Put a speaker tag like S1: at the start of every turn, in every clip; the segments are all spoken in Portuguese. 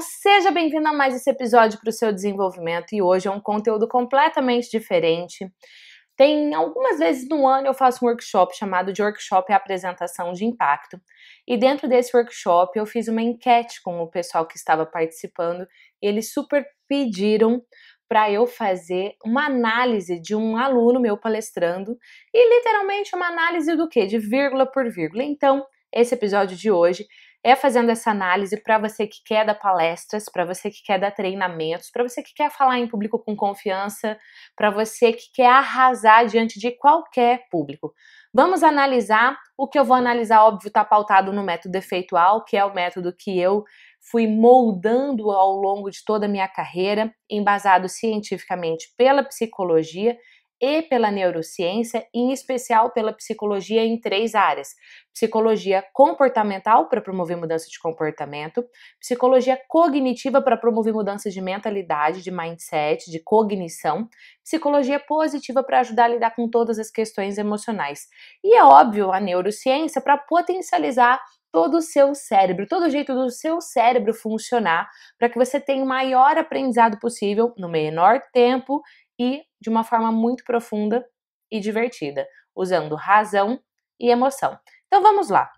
S1: seja bem-vindo a mais esse episódio para o seu desenvolvimento e hoje é um conteúdo completamente diferente. Tem algumas vezes no ano eu faço um workshop chamado de Workshop Apresentação de Impacto. E dentro desse workshop eu fiz uma enquete com o pessoal que estava participando e eles super pediram para eu fazer uma análise de um aluno meu palestrando e literalmente uma análise do que? De vírgula por vírgula. Então, esse episódio de hoje é fazendo essa análise para você que quer dar palestras, para você que quer dar treinamentos, para você que quer falar em público com confiança, para você que quer arrasar diante de qualquer público. Vamos analisar o que eu vou analisar, óbvio, está pautado no método efeitual, que é o método que eu fui moldando ao longo de toda a minha carreira, embasado cientificamente pela psicologia e pela neurociência, em especial pela psicologia em três áreas: psicologia comportamental para promover mudança de comportamento, psicologia cognitiva para promover mudanças de mentalidade, de mindset, de cognição, psicologia positiva para ajudar a lidar com todas as questões emocionais. E é óbvio, a neurociência para potencializar todo o seu cérebro, todo o jeito do seu cérebro funcionar, para que você tenha o maior aprendizado possível no menor tempo e de uma forma muito profunda e divertida, usando razão e emoção. Então vamos lá.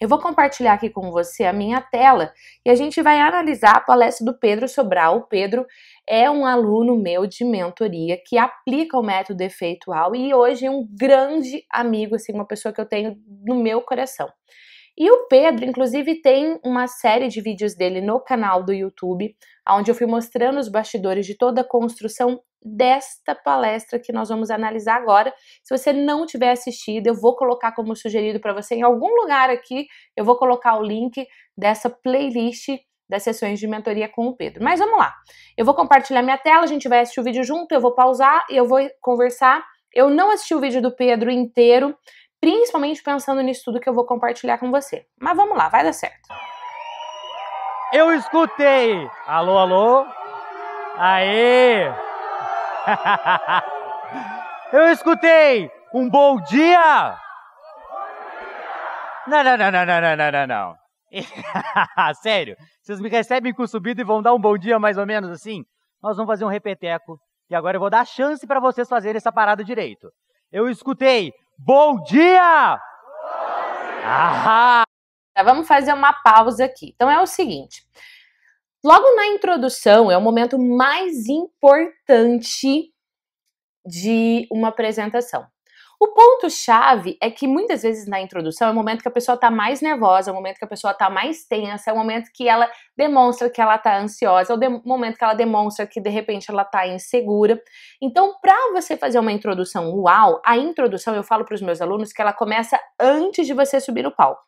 S1: Eu vou compartilhar aqui com você a minha tela e a gente vai analisar a palestra do Pedro Sobral. O Pedro é um aluno meu de mentoria que aplica o método efeitual e hoje é um grande amigo, assim, uma pessoa que eu tenho no meu coração. E o Pedro, inclusive, tem uma série de vídeos dele no canal do YouTube, onde eu fui mostrando os bastidores de toda a construção desta palestra que nós vamos analisar agora. Se você não tiver assistido, eu vou colocar como sugerido para você em algum lugar aqui, eu vou colocar o link dessa playlist das sessões de mentoria com o Pedro. Mas vamos lá. Eu vou compartilhar minha tela, a gente vai assistir o vídeo junto, eu vou pausar e eu vou conversar. Eu não assisti o vídeo do Pedro inteiro, principalmente pensando nisso tudo que eu vou compartilhar com você. Mas vamos lá, vai dar certo.
S2: Eu escutei. Alô, alô. Aê! Eu escutei um bom dia. Não, não, não, não, não, não, não, não. Sério, vocês me recebem com subida e vão dar um bom dia mais ou menos assim? Nós vamos fazer um repeteco e agora eu vou dar a
S1: chance para vocês fazerem essa parada direito. Eu escutei bom dia! Bom dia! Ahá! Vamos fazer uma pausa aqui. Então é o seguinte: Logo na introdução é o momento mais importante de uma apresentação. O ponto-chave é que muitas vezes na introdução é o momento que a pessoa está mais nervosa, é o momento que a pessoa está mais tensa, é o momento que ela demonstra que ela está ansiosa, é o momento que ela demonstra que de repente ela está insegura. Então, para você fazer uma introdução uau, a introdução eu falo para os meus alunos que ela começa antes de você subir no palco.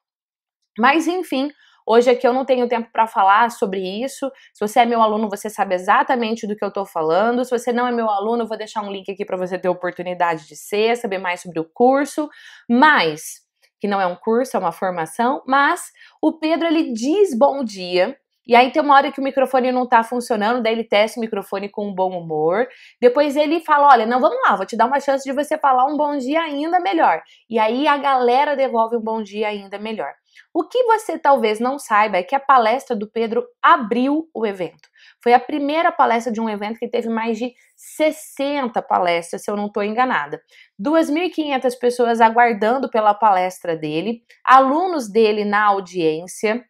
S1: Mas enfim, Hoje aqui eu não tenho tempo para falar sobre isso. Se você é meu aluno, você sabe exatamente do que eu estou falando. Se você não é meu aluno, eu vou deixar um link aqui para você ter oportunidade de ser, saber mais sobre o curso. Mas que não é um curso, é uma formação, mas o Pedro ele diz bom dia e aí tem uma hora que o microfone não tá funcionando, daí ele testa o microfone com um bom humor. Depois ele fala: "Olha, não, vamos lá, vou te dar uma chance de você falar um bom dia ainda melhor". E aí a galera devolve um bom dia ainda melhor. O que você talvez não saiba é que a palestra do Pedro abriu o evento. Foi a primeira palestra de um evento que teve mais de 60 palestras, se eu não estou enganada. 2.500 pessoas aguardando pela palestra dele, alunos dele na audiência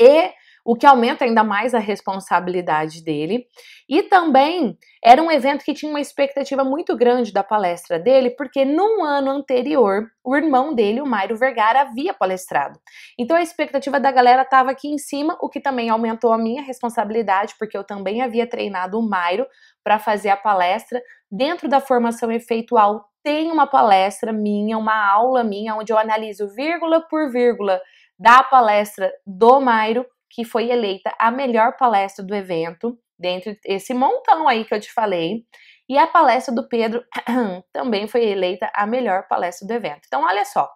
S1: e o que aumenta ainda mais a responsabilidade dele. E também era um evento que tinha uma expectativa muito grande da palestra dele, porque num ano anterior, o irmão dele, o Mairo Vergara, havia palestrado. Então a expectativa da galera estava aqui em cima, o que também aumentou a minha responsabilidade, porque eu também havia treinado o Mairo para fazer a palestra. Dentro da formação efeitual tem uma palestra minha, uma aula minha, onde eu analiso vírgula por vírgula da palestra do Mairo que foi eleita a melhor palestra do evento, dentre esse montão aí que eu te falei. E a palestra do Pedro também foi eleita a melhor palestra do evento. Então, olha só,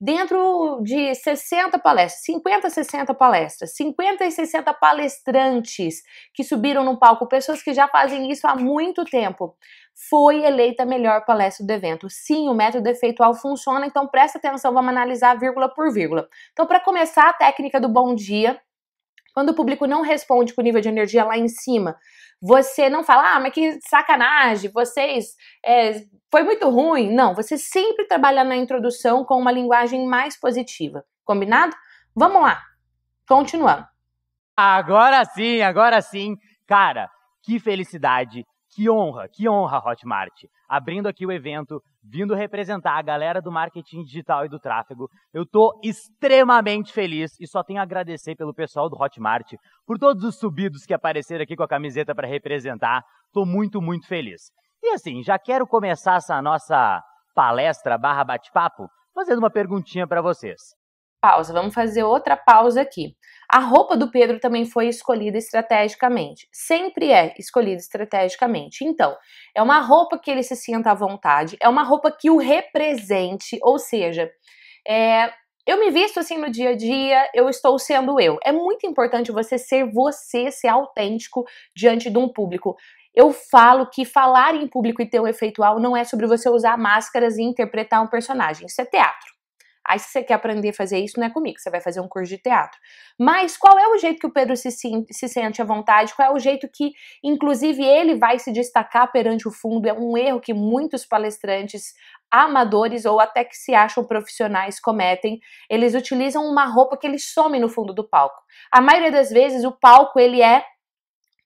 S1: dentro de 60 palestras, 50, 60 palestras, 50 e 60 palestrantes que subiram no palco, pessoas que já fazem isso há muito tempo, foi eleita a melhor palestra do evento. Sim, o método efeitual funciona, então presta atenção, vamos analisar vírgula por vírgula. Então, para começar, a técnica do bom dia, quando o público não responde com o nível de energia lá em cima, você não fala, ah, mas que sacanagem, vocês. É, foi muito ruim. Não, você sempre trabalha na introdução com uma linguagem mais positiva. Combinado? Vamos lá, continuando. Agora
S2: sim, agora sim. Cara, que felicidade que honra, que honra, Hotmart. Abrindo aqui o evento, vindo representar a galera do marketing digital e do tráfego. Eu estou extremamente feliz e só tenho a agradecer pelo pessoal do Hotmart, por todos os subidos que apareceram aqui com a camiseta para representar. Estou muito, muito feliz. E assim, já quero começar essa nossa palestra barra bate-papo fazendo uma perguntinha para vocês.
S1: Pausa, vamos fazer outra pausa aqui. A roupa do Pedro também foi escolhida estrategicamente. Sempre é escolhida estrategicamente. Então, é uma roupa que ele se sinta à vontade, é uma roupa que o represente, ou seja, é, eu me visto assim no dia a dia, eu estou sendo eu. É muito importante você ser você, ser autêntico diante de um público. Eu falo que falar em público e ter um efeitual não é sobre você usar máscaras e interpretar um personagem. Isso é teatro. Aí se você quer aprender a fazer isso, não é comigo, você vai fazer um curso de teatro. Mas qual é o jeito que o Pedro se, se sente à vontade? Qual é o jeito que, inclusive, ele vai se destacar perante o fundo? É um erro que muitos palestrantes amadores ou até que se acham profissionais cometem. Eles utilizam uma roupa que eles somem no fundo do palco. A maioria das vezes o palco ele é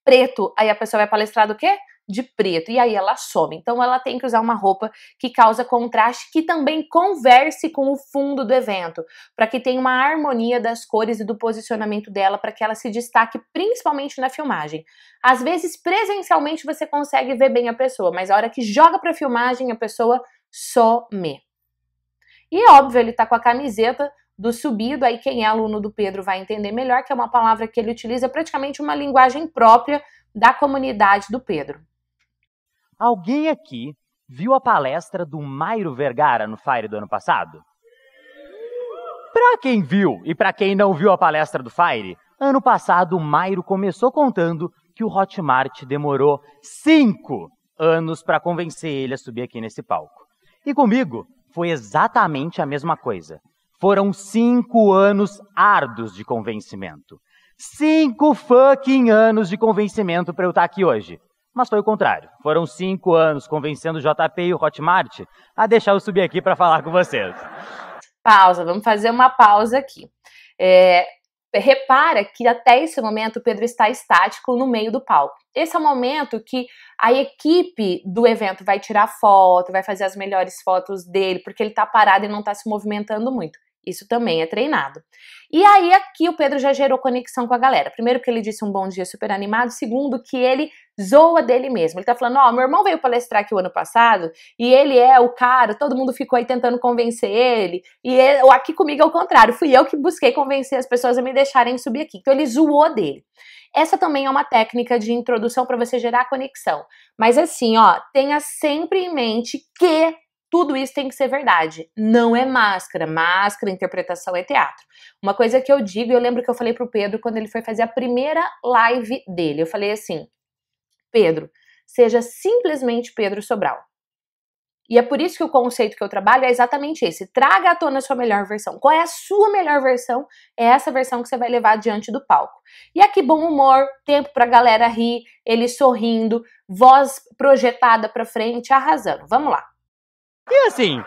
S1: preto. Aí a pessoa vai palestrar do quê? de preto e aí ela some. Então ela tem que usar uma roupa que causa contraste, que também converse com o fundo do evento, para que tenha uma harmonia das cores e do posicionamento dela, para que ela se destaque principalmente na filmagem. Às vezes presencialmente você consegue ver bem a pessoa, mas a hora que joga para filmagem a pessoa some. E óbvio, ele tá com a camiseta do subido, aí quem é aluno do Pedro vai entender melhor, que é uma palavra que ele utiliza praticamente uma linguagem própria da comunidade do Pedro. Alguém
S2: aqui viu a palestra do Mairo Vergara no Fire do ano passado? Para quem viu e para quem não viu a palestra do Fire, ano passado o Mairo começou contando que o Hotmart demorou cinco anos para convencer ele a subir aqui nesse palco. E comigo foi exatamente a mesma coisa. Foram cinco anos árduos de convencimento. Cinco fucking anos de convencimento para eu estar tá aqui hoje. Mas foi o contrário. Foram cinco anos convencendo o JP e o Hotmart a deixar eu subir aqui para falar com vocês.
S1: Pausa, vamos fazer uma pausa aqui. É, repara que até esse momento o Pedro está estático no meio do palco. Esse é o momento que a equipe do evento vai tirar foto, vai fazer as melhores fotos dele, porque ele está parado e não está se movimentando muito. Isso também é treinado. E aí aqui o Pedro já gerou conexão com a galera. Primeiro que ele disse um bom dia super animado, segundo que ele zoa dele mesmo. Ele tá falando: "Ó, oh, meu irmão veio palestrar aqui o ano passado e ele é o cara, todo mundo ficou aí tentando convencer ele. E ele, é, aqui comigo é o contrário, fui eu que busquei convencer as pessoas a me deixarem subir aqui". Então ele zoou dele. Essa também é uma técnica de introdução para você gerar conexão. Mas assim, ó, tenha sempre em mente que tudo isso tem que ser verdade. Não é máscara. Máscara, interpretação é teatro. Uma coisa que eu digo, eu lembro que eu falei pro Pedro quando ele foi fazer a primeira live dele. Eu falei assim: Pedro, seja simplesmente Pedro Sobral. E é por isso que o conceito que eu trabalho é exatamente esse: traga à tona a sua melhor versão. Qual é a sua melhor versão? É essa versão que você vai levar diante do palco. E aqui, bom humor, tempo pra galera rir, ele sorrindo, voz projetada pra frente, arrasando. Vamos lá.
S2: E assim.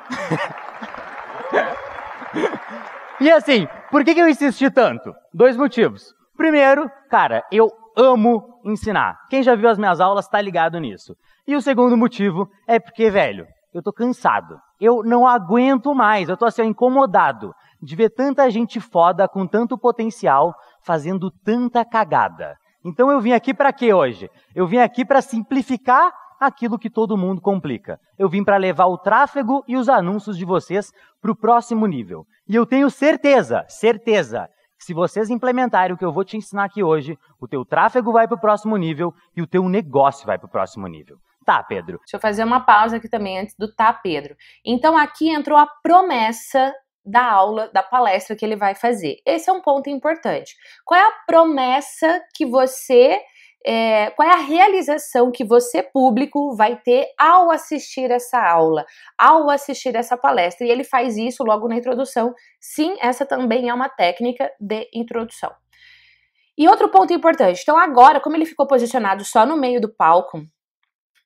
S2: e assim, por que, que eu insisti tanto? Dois motivos. Primeiro, cara, eu amo ensinar. Quem já viu as minhas aulas tá ligado nisso. E o segundo motivo é porque, velho, eu tô cansado. Eu não aguento mais. Eu tô assim, incomodado de ver tanta gente foda com tanto potencial fazendo tanta cagada. Então eu vim aqui para quê hoje? Eu vim aqui para simplificar aquilo que todo mundo complica. Eu vim para levar o tráfego e os anúncios de vocês para o próximo nível. E eu tenho certeza, certeza, que se vocês implementarem o que eu vou te ensinar aqui hoje, o teu tráfego vai para o próximo nível e o teu negócio vai para o próximo nível. Tá, Pedro. Deixa eu fazer
S1: uma pausa aqui também antes do tá, Pedro. Então aqui entrou a promessa da aula, da palestra que ele vai fazer. Esse é um ponto importante. Qual é a promessa que você é, qual é a realização que você, público, vai ter ao assistir essa aula, ao assistir essa palestra. E ele faz isso logo na introdução. Sim, essa também é uma técnica de introdução. E outro ponto importante, então agora, como ele ficou posicionado só no meio do palco,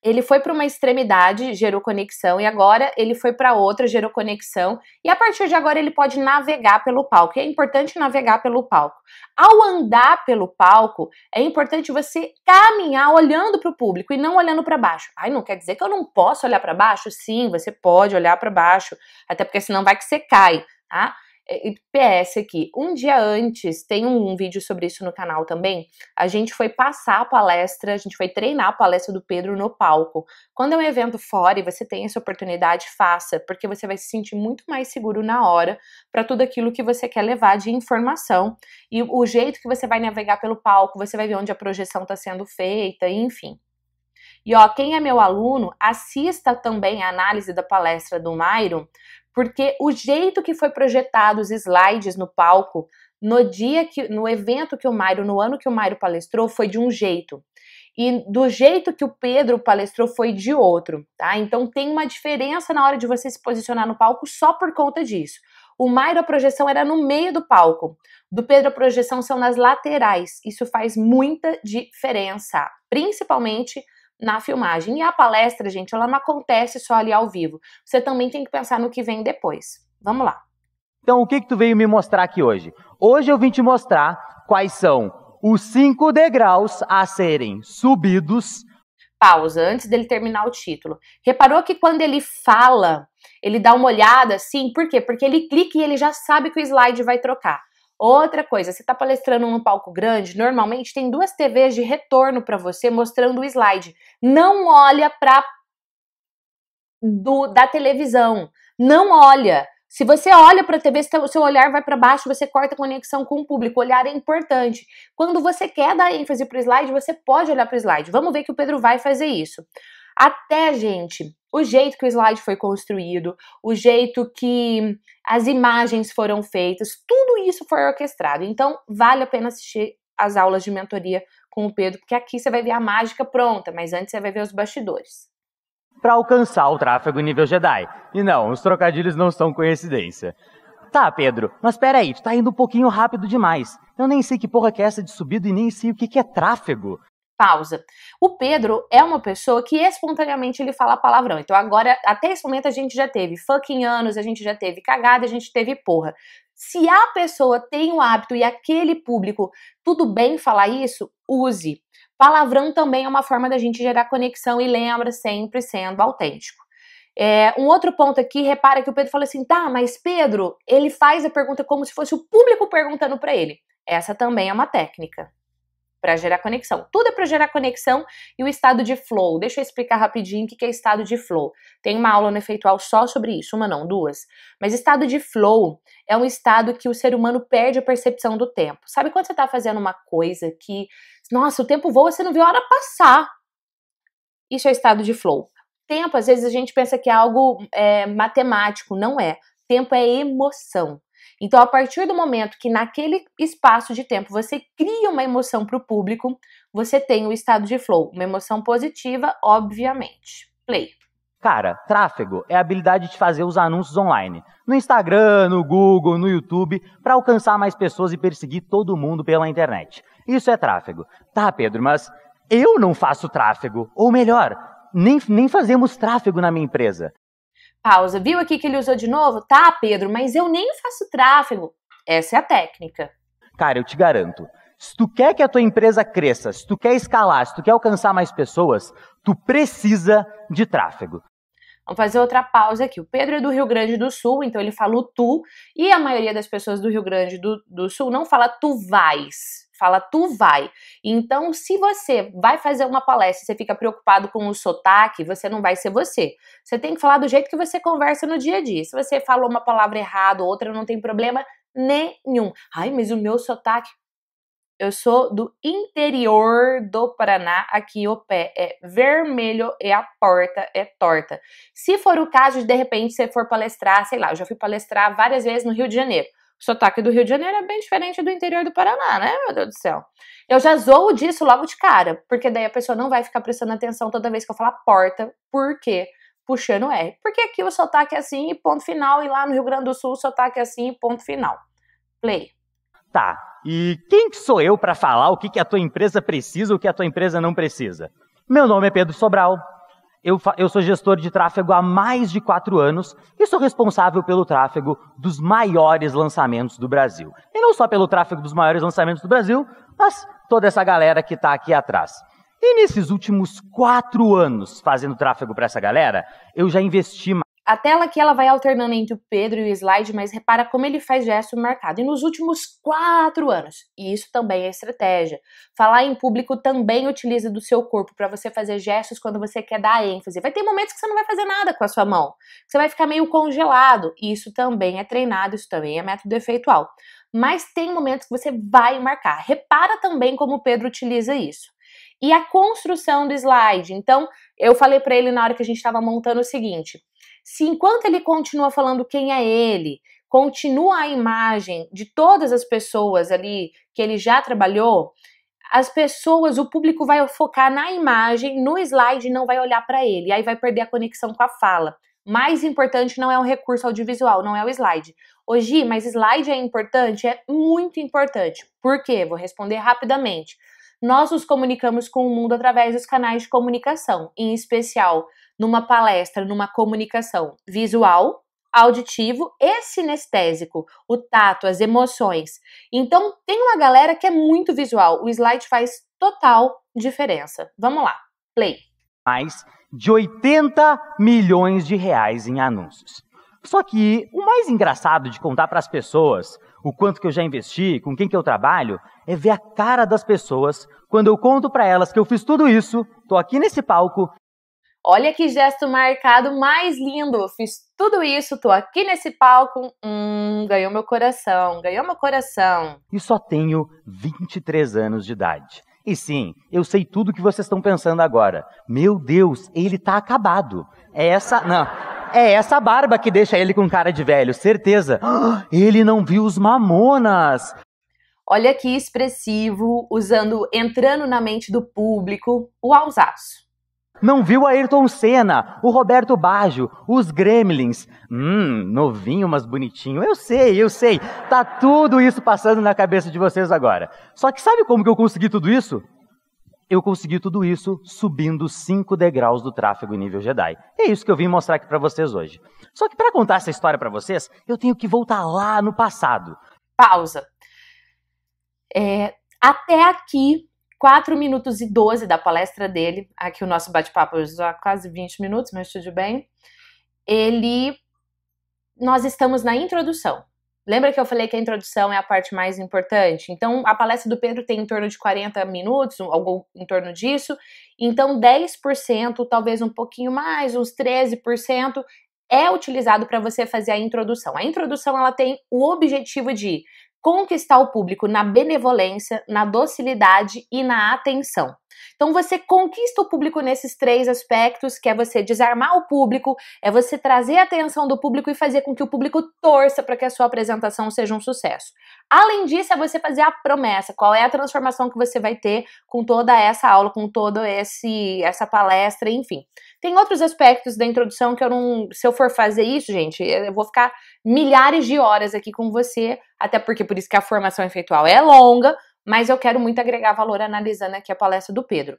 S1: ele foi para uma extremidade, gerou conexão, e agora ele foi para outra, gerou conexão, e a partir de agora ele pode navegar pelo palco. E é importante navegar pelo palco. Ao andar pelo palco, é importante você caminhar olhando para o público e não olhando para baixo. Ai, não quer dizer que eu não posso olhar para baixo? Sim, você pode olhar para baixo, até porque senão vai que você cai, tá? É, PS aqui, um dia antes, tem um, um vídeo sobre isso no canal também. A gente foi passar a palestra, a gente foi treinar a palestra do Pedro no palco. Quando é um evento fora e você tem essa oportunidade, faça, porque você vai se sentir muito mais seguro na hora para tudo aquilo que você quer levar de informação e o jeito que você vai navegar pelo palco, você vai ver onde a projeção está sendo feita, enfim. E ó, quem é meu aluno, assista também a análise da palestra do Mairo, porque o jeito que foi projetado os slides no palco, no dia que, no evento que o Mário, no ano que o Mário palestrou, foi de um jeito. E do jeito que o Pedro palestrou foi de outro, tá? Então tem uma diferença na hora de você se posicionar no palco só por conta disso. O Mairo, a projeção era no meio do palco. Do Pedro, a projeção são nas laterais. Isso faz muita diferença, principalmente na filmagem. E a palestra, gente, ela não acontece só ali ao vivo. Você também tem que pensar no que vem depois. Vamos lá. Então,
S2: o que, que tu veio me mostrar aqui hoje? Hoje eu vim te mostrar quais são os cinco degraus a serem subidos.
S1: Pausa, antes dele terminar o título. Reparou que quando ele fala, ele dá uma olhada assim, por quê? Porque ele clica e ele já sabe que o slide vai trocar. Outra coisa, você está palestrando num palco grande, normalmente tem duas TVs de retorno para você mostrando o slide. Não olha para da televisão, não olha. Se você olha para a TV, o seu olhar vai para baixo, você corta a conexão com o público. O olhar é importante. Quando você quer dar ênfase para o slide, você pode olhar para o slide. Vamos ver que o Pedro vai fazer isso. Até, gente, o jeito que o slide foi construído, o jeito que as imagens foram feitas, tudo isso foi orquestrado. Então, vale a pena assistir as aulas de mentoria com o Pedro, porque aqui você vai ver a mágica pronta, mas antes você vai ver os bastidores. Para
S2: alcançar o tráfego nível Jedi. E não, os trocadilhos não são coincidência. Tá, Pedro, mas peraí, tu tá indo um pouquinho rápido demais. Eu nem sei que porra que é essa de subido e nem sei o que, que é tráfego
S1: pausa. O Pedro é uma pessoa que espontaneamente ele fala palavrão. Então agora, até esse momento a gente já teve fucking anos, a gente já teve cagada, a gente teve porra. Se a pessoa tem o hábito e aquele público, tudo bem falar isso, use. Palavrão também é uma forma da gente gerar conexão e lembra sempre sendo autêntico. É, um outro ponto aqui, repara que o Pedro fala assim: tá, mas Pedro, ele faz a pergunta como se fosse o público perguntando para ele. Essa também é uma técnica para gerar conexão. Tudo é para gerar conexão e o estado de flow. Deixa eu explicar rapidinho o que é estado de flow. Tem uma aula no efeitual só sobre isso, uma não, duas. Mas estado de flow é um estado que o ser humano perde a percepção do tempo. Sabe quando você está fazendo uma coisa que, nossa, o tempo voa, você não vê a hora passar. Isso é estado de flow. Tempo, às vezes a gente pensa que é algo é, matemático, não é. Tempo é emoção. Então, a partir do momento que naquele espaço de tempo você cria uma emoção para o público, você tem o estado de flow, uma emoção positiva, obviamente. Play.
S2: Cara, tráfego é a habilidade de fazer os anúncios online, no Instagram, no Google, no YouTube, para alcançar mais pessoas e perseguir todo mundo pela internet. Isso é tráfego. Tá, Pedro, mas eu não faço tráfego. Ou melhor, nem, nem fazemos tráfego na minha empresa.
S1: Pausa. Viu aqui que ele usou de novo? Tá, Pedro, mas eu nem faço tráfego. Essa é a técnica.
S2: Cara, eu te garanto. Se tu quer que a tua empresa cresça, se tu quer escalar, se tu quer alcançar mais pessoas, tu precisa de tráfego.
S1: Vamos fazer outra pausa aqui. O Pedro é do Rio Grande do Sul, então ele falou tu, e a maioria das pessoas do Rio Grande do, do Sul não fala tu vais fala tu vai. Então, se você vai fazer uma palestra e você fica preocupado com o sotaque, você não vai ser você. Você tem que falar do jeito que você conversa no dia a dia. Se você falou uma palavra errada, outra não tem problema nenhum. Ai, mas o meu sotaque eu sou do interior do Paraná, aqui o pé é vermelho e a porta é torta. Se for o caso de de repente você for palestrar, sei lá, eu já fui palestrar várias vezes no Rio de Janeiro. O sotaque do Rio de Janeiro é bem diferente do interior do Paraná, né, meu Deus do céu? Eu já zoo disso logo de cara, porque daí a pessoa não vai ficar prestando atenção toda vez que eu falar porta, por quê? Puxando R. Porque aqui o sotaque é assim e ponto final, e lá no Rio Grande do Sul o sotaque é assim e ponto final. Play. Tá.
S2: E quem que sou eu para falar o que, que a tua empresa precisa ou o que a tua empresa não precisa? Meu nome é Pedro Sobral, eu, eu sou gestor de tráfego há mais de quatro anos e sou responsável pelo tráfego dos maiores lançamentos do Brasil. E não só pelo tráfego dos maiores lançamentos do Brasil, mas toda essa galera que está aqui atrás. E nesses últimos quatro anos fazendo tráfego para essa galera, eu já investi
S1: a tela que ela vai alternando entre o Pedro e o slide, mas repara como ele faz gesto marcado. E nos últimos quatro anos, e isso também é estratégia. Falar em público também utiliza do seu corpo para você fazer gestos quando você quer dar ênfase. Vai ter momentos que você não vai fazer nada com a sua mão, você vai ficar meio congelado. isso também é treinado, isso também é método efeitual. Mas tem momentos que você vai marcar. Repara também como o Pedro utiliza isso e a construção do slide. Então, eu falei para ele na hora que a gente estava montando o seguinte: se enquanto ele continua falando quem é ele, continua a imagem de todas as pessoas ali que ele já trabalhou, as pessoas, o público vai focar na imagem, no slide, e não vai olhar para ele, aí vai perder a conexão com a fala. Mais importante não é o recurso audiovisual, não é o slide. Hoje, mas slide é importante? É muito importante. Por quê? Vou responder rapidamente. Nós nos comunicamos com o mundo através dos canais de comunicação, em especial numa palestra, numa comunicação visual, auditivo e sinestésico, o tato, as emoções. Então, tem uma galera que é muito visual. O slide faz total diferença. Vamos lá, play.
S2: Mais de 80 milhões de reais em anúncios. Só que o mais engraçado de contar para as pessoas o quanto que eu já investi, com quem que eu trabalho, é ver a cara das pessoas quando eu conto para elas que eu fiz tudo isso, tô aqui nesse palco
S1: Olha que gesto marcado mais lindo! Fiz tudo isso, tô aqui nesse palco. Hum, ganhou meu coração, ganhou meu coração.
S2: E só tenho 23 anos de idade. E sim, eu sei tudo que vocês estão pensando agora. Meu Deus, ele tá acabado. É essa. Não. É essa barba que deixa ele com cara de velho, certeza. Ele não viu os mamonas.
S1: Olha que expressivo, usando, entrando na mente do público, o alzaço.
S2: Não viu a Ayrton Senna, o Roberto Baggio, os Gremlins. Hum, novinho, mas bonitinho. Eu sei, eu sei. Tá tudo isso passando na cabeça de vocês agora. Só que sabe como que eu consegui tudo isso? Eu consegui tudo isso subindo cinco degraus do tráfego em nível Jedi. É isso que eu vim mostrar aqui para vocês hoje. Só que para contar essa história para vocês, eu tenho que voltar lá no
S1: passado. Pausa. É, até aqui 4 minutos e 12 da palestra dele, aqui o nosso bate-papo já quase 20 minutos, mas tudo bem. Ele nós estamos na introdução. Lembra que eu falei que a introdução é a parte mais importante? Então, a palestra do Pedro tem em torno de 40 minutos, algo em torno disso. Então, 10%, talvez um pouquinho mais, uns 13%, é utilizado para você fazer a introdução. A introdução ela tem o objetivo de conquistar o público na benevolência, na docilidade e na atenção. Então você conquista o público nesses três aspectos, que é você desarmar o público, é você trazer a atenção do público e fazer com que o público torça para que a sua apresentação seja um sucesso. Além disso, é você fazer a promessa, qual é a transformação que você vai ter com toda essa aula, com toda esse essa palestra, enfim. Tem outros aspectos da introdução que eu não. Se eu for fazer isso, gente, eu vou ficar milhares de horas aqui com você, até porque por isso que a formação efeitual é longa, mas eu quero muito agregar valor analisando aqui a palestra do Pedro.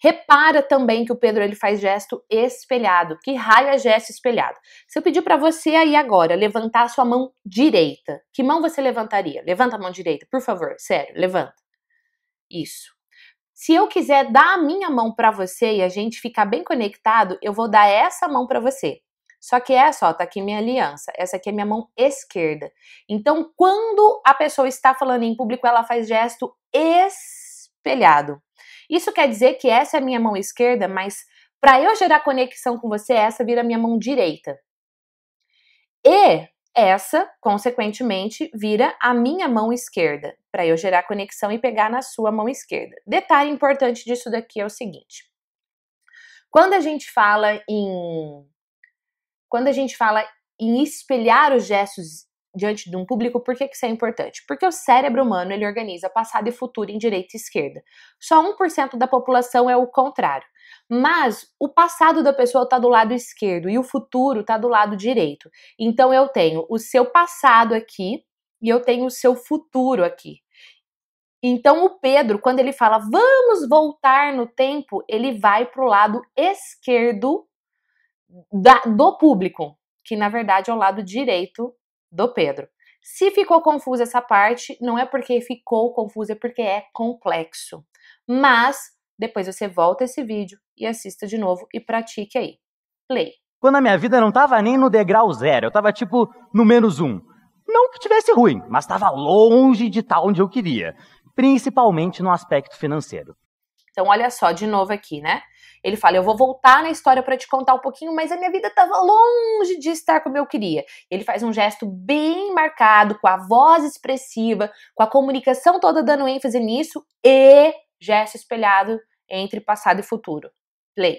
S1: Repara também que o Pedro ele faz gesto espelhado, que raio é gesto espelhado. Se eu pedir para você aí agora levantar a sua mão direita, que mão você levantaria? Levanta a mão direita, por favor, sério, levanta. Isso. Se eu quiser dar a minha mão para você e a gente ficar bem conectado, eu vou dar essa mão para você. Só que essa, ó, tá aqui minha aliança. Essa aqui é minha mão esquerda. Então, quando a pessoa está falando em público, ela faz gesto espelhado. Isso quer dizer que essa é a minha mão esquerda, mas para eu gerar conexão com você, essa vira minha mão direita. E essa, consequentemente, vira a minha mão esquerda para eu gerar conexão e pegar na sua mão esquerda. Detalhe importante disso daqui é o seguinte: quando a gente fala em quando a gente fala em espelhar os gestos diante de um público, por que, que isso é importante? Porque o cérebro humano ele organiza passado e futuro em direita e esquerda. Só 1% da população é o contrário. Mas o passado da pessoa está do lado esquerdo e o futuro está do lado direito. Então eu tenho o seu passado aqui e eu tenho o seu futuro aqui. Então o Pedro, quando ele fala vamos voltar no tempo, ele vai para o lado esquerdo da, do público, que na verdade é o lado direito do Pedro. Se ficou confusa essa parte, não é porque ficou confusa, é porque é complexo. Mas depois você volta esse vídeo e assista de novo e pratique aí. Play.
S2: Quando a minha vida não tava nem no degrau zero, eu tava tipo no menos um. Não que tivesse ruim, mas tava longe de tal onde eu queria principalmente no aspecto financeiro.
S1: Então, olha só, de novo aqui, né? Ele fala: Eu vou voltar na história para te contar um pouquinho, mas a minha vida estava longe de estar como eu queria. Ele faz um gesto bem marcado, com a voz expressiva, com a comunicação toda dando ênfase nisso e gesto espelhado entre passado e futuro. Play.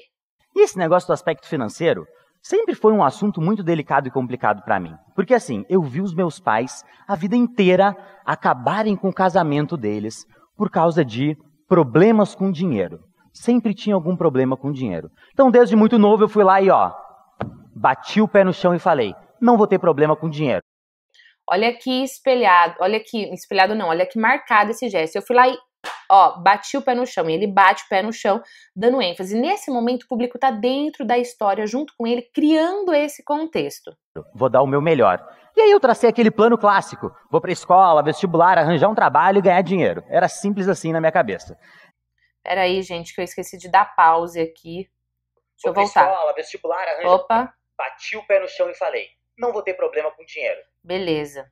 S2: E esse negócio do aspecto financeiro sempre foi um assunto muito delicado e complicado para mim. Porque assim, eu vi os meus pais a vida inteira acabarem com o casamento deles por causa de problemas com dinheiro. Sempre tinha algum problema com dinheiro. Então, desde muito novo, eu fui lá e ó, bati o pé no chão e falei: não vou ter problema com dinheiro.
S1: Olha que espelhado, olha que espelhado não, olha que marcado esse gesto. Eu fui lá e Ó, bati o pé no chão. E ele bate o pé no chão, dando ênfase. Nesse momento, o público está dentro da história, junto com ele, criando esse contexto.
S2: Vou dar o meu melhor. E aí eu tracei aquele plano clássico: vou para escola, vestibular, arranjar um trabalho e ganhar dinheiro. Era simples assim na minha cabeça.
S1: Peraí, gente, que eu esqueci de dar pause aqui. Deixa vou eu voltar. Escola, vestibular,
S2: arranjar... Opa. Bati o pé no chão e falei: não vou ter problema com dinheiro.
S1: Beleza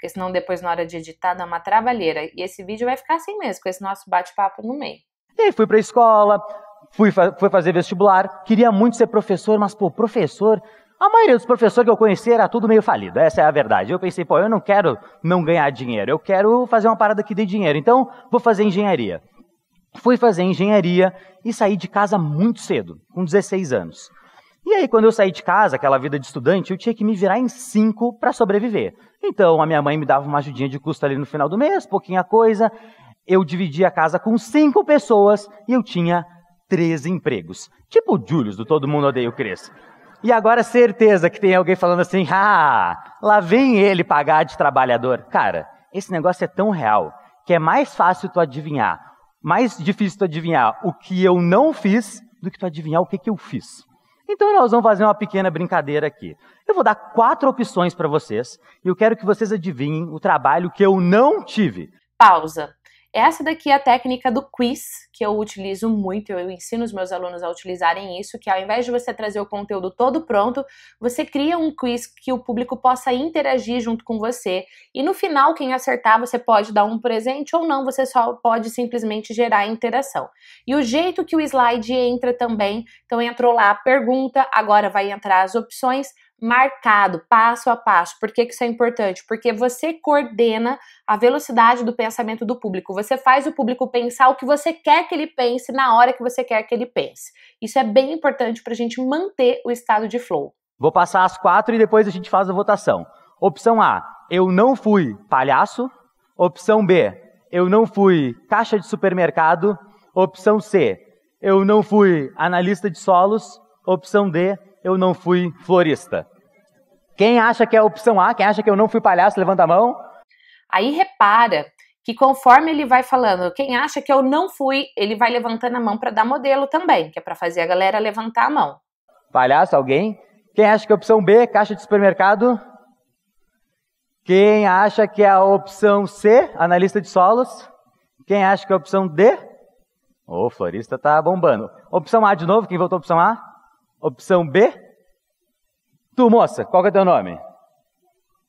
S1: porque senão depois na hora de editar dá uma trabalheira. E esse vídeo vai ficar assim mesmo, com esse nosso bate-papo no meio.
S2: E aí fui pra escola, fui, fa fui fazer vestibular, queria muito ser professor, mas pô, professor, a maioria dos professores que eu conheci era tudo meio falido, essa é a verdade. Eu pensei, pô, eu não quero não ganhar dinheiro, eu quero fazer uma parada que dê dinheiro, então vou fazer engenharia. Fui fazer engenharia e saí de casa muito cedo, com 16 anos. E aí, quando eu saí de casa, aquela vida de estudante, eu tinha que me virar em cinco para sobreviver. Então, a minha mãe me dava uma ajudinha de custo ali no final do mês, pouquinha coisa. Eu dividia a casa com cinco pessoas e eu tinha três empregos. Tipo o Julius, do Todo Mundo Odeia o Cres. E agora, certeza que tem alguém falando assim, ah, lá vem ele pagar de trabalhador. Cara, esse negócio é tão real que é mais fácil tu adivinhar, mais difícil tu adivinhar o que eu não fiz do que tu adivinhar o que, que eu fiz. Então nós vamos fazer uma pequena brincadeira aqui. Eu vou dar quatro opções para vocês e eu quero que vocês adivinhem o trabalho que eu não tive.
S1: Pausa. Essa daqui é a técnica do quiz, que eu utilizo muito, eu ensino os meus alunos a utilizarem isso, que ao invés de você trazer o conteúdo todo pronto, você cria um quiz que o público possa interagir junto com você. E no final, quem acertar, você pode dar um presente ou não, você só pode simplesmente gerar interação. E o jeito que o slide entra também, então entrou lá a pergunta, agora vai entrar as opções, marcado, passo a passo. Por que, que isso é importante? Porque você coordena a velocidade do pensamento do público. Você faz o público pensar o que você quer que ele pense na hora que você quer que ele pense. Isso é bem importante para a gente manter o estado de flow.
S2: Vou passar as quatro e depois a gente faz a votação. Opção A: eu não fui palhaço. Opção B: eu não fui caixa de supermercado. Opção C: eu não fui analista de solos. Opção D: eu não fui florista.
S1: Quem acha que é a opção A, quem acha que eu não fui palhaço, levanta a mão. Aí repara que conforme ele vai falando, quem acha que eu não fui, ele vai levantando a mão para dar modelo também, que é para fazer a galera levantar a mão.
S2: Palhaço, alguém? Quem acha que é a opção B, caixa de supermercado? Quem acha que é a opção C, analista de solos? Quem acha que é a opção D? O florista tá bombando. Opção A de novo, quem votou opção A? Opção B? Tu, moça, qual é teu nome?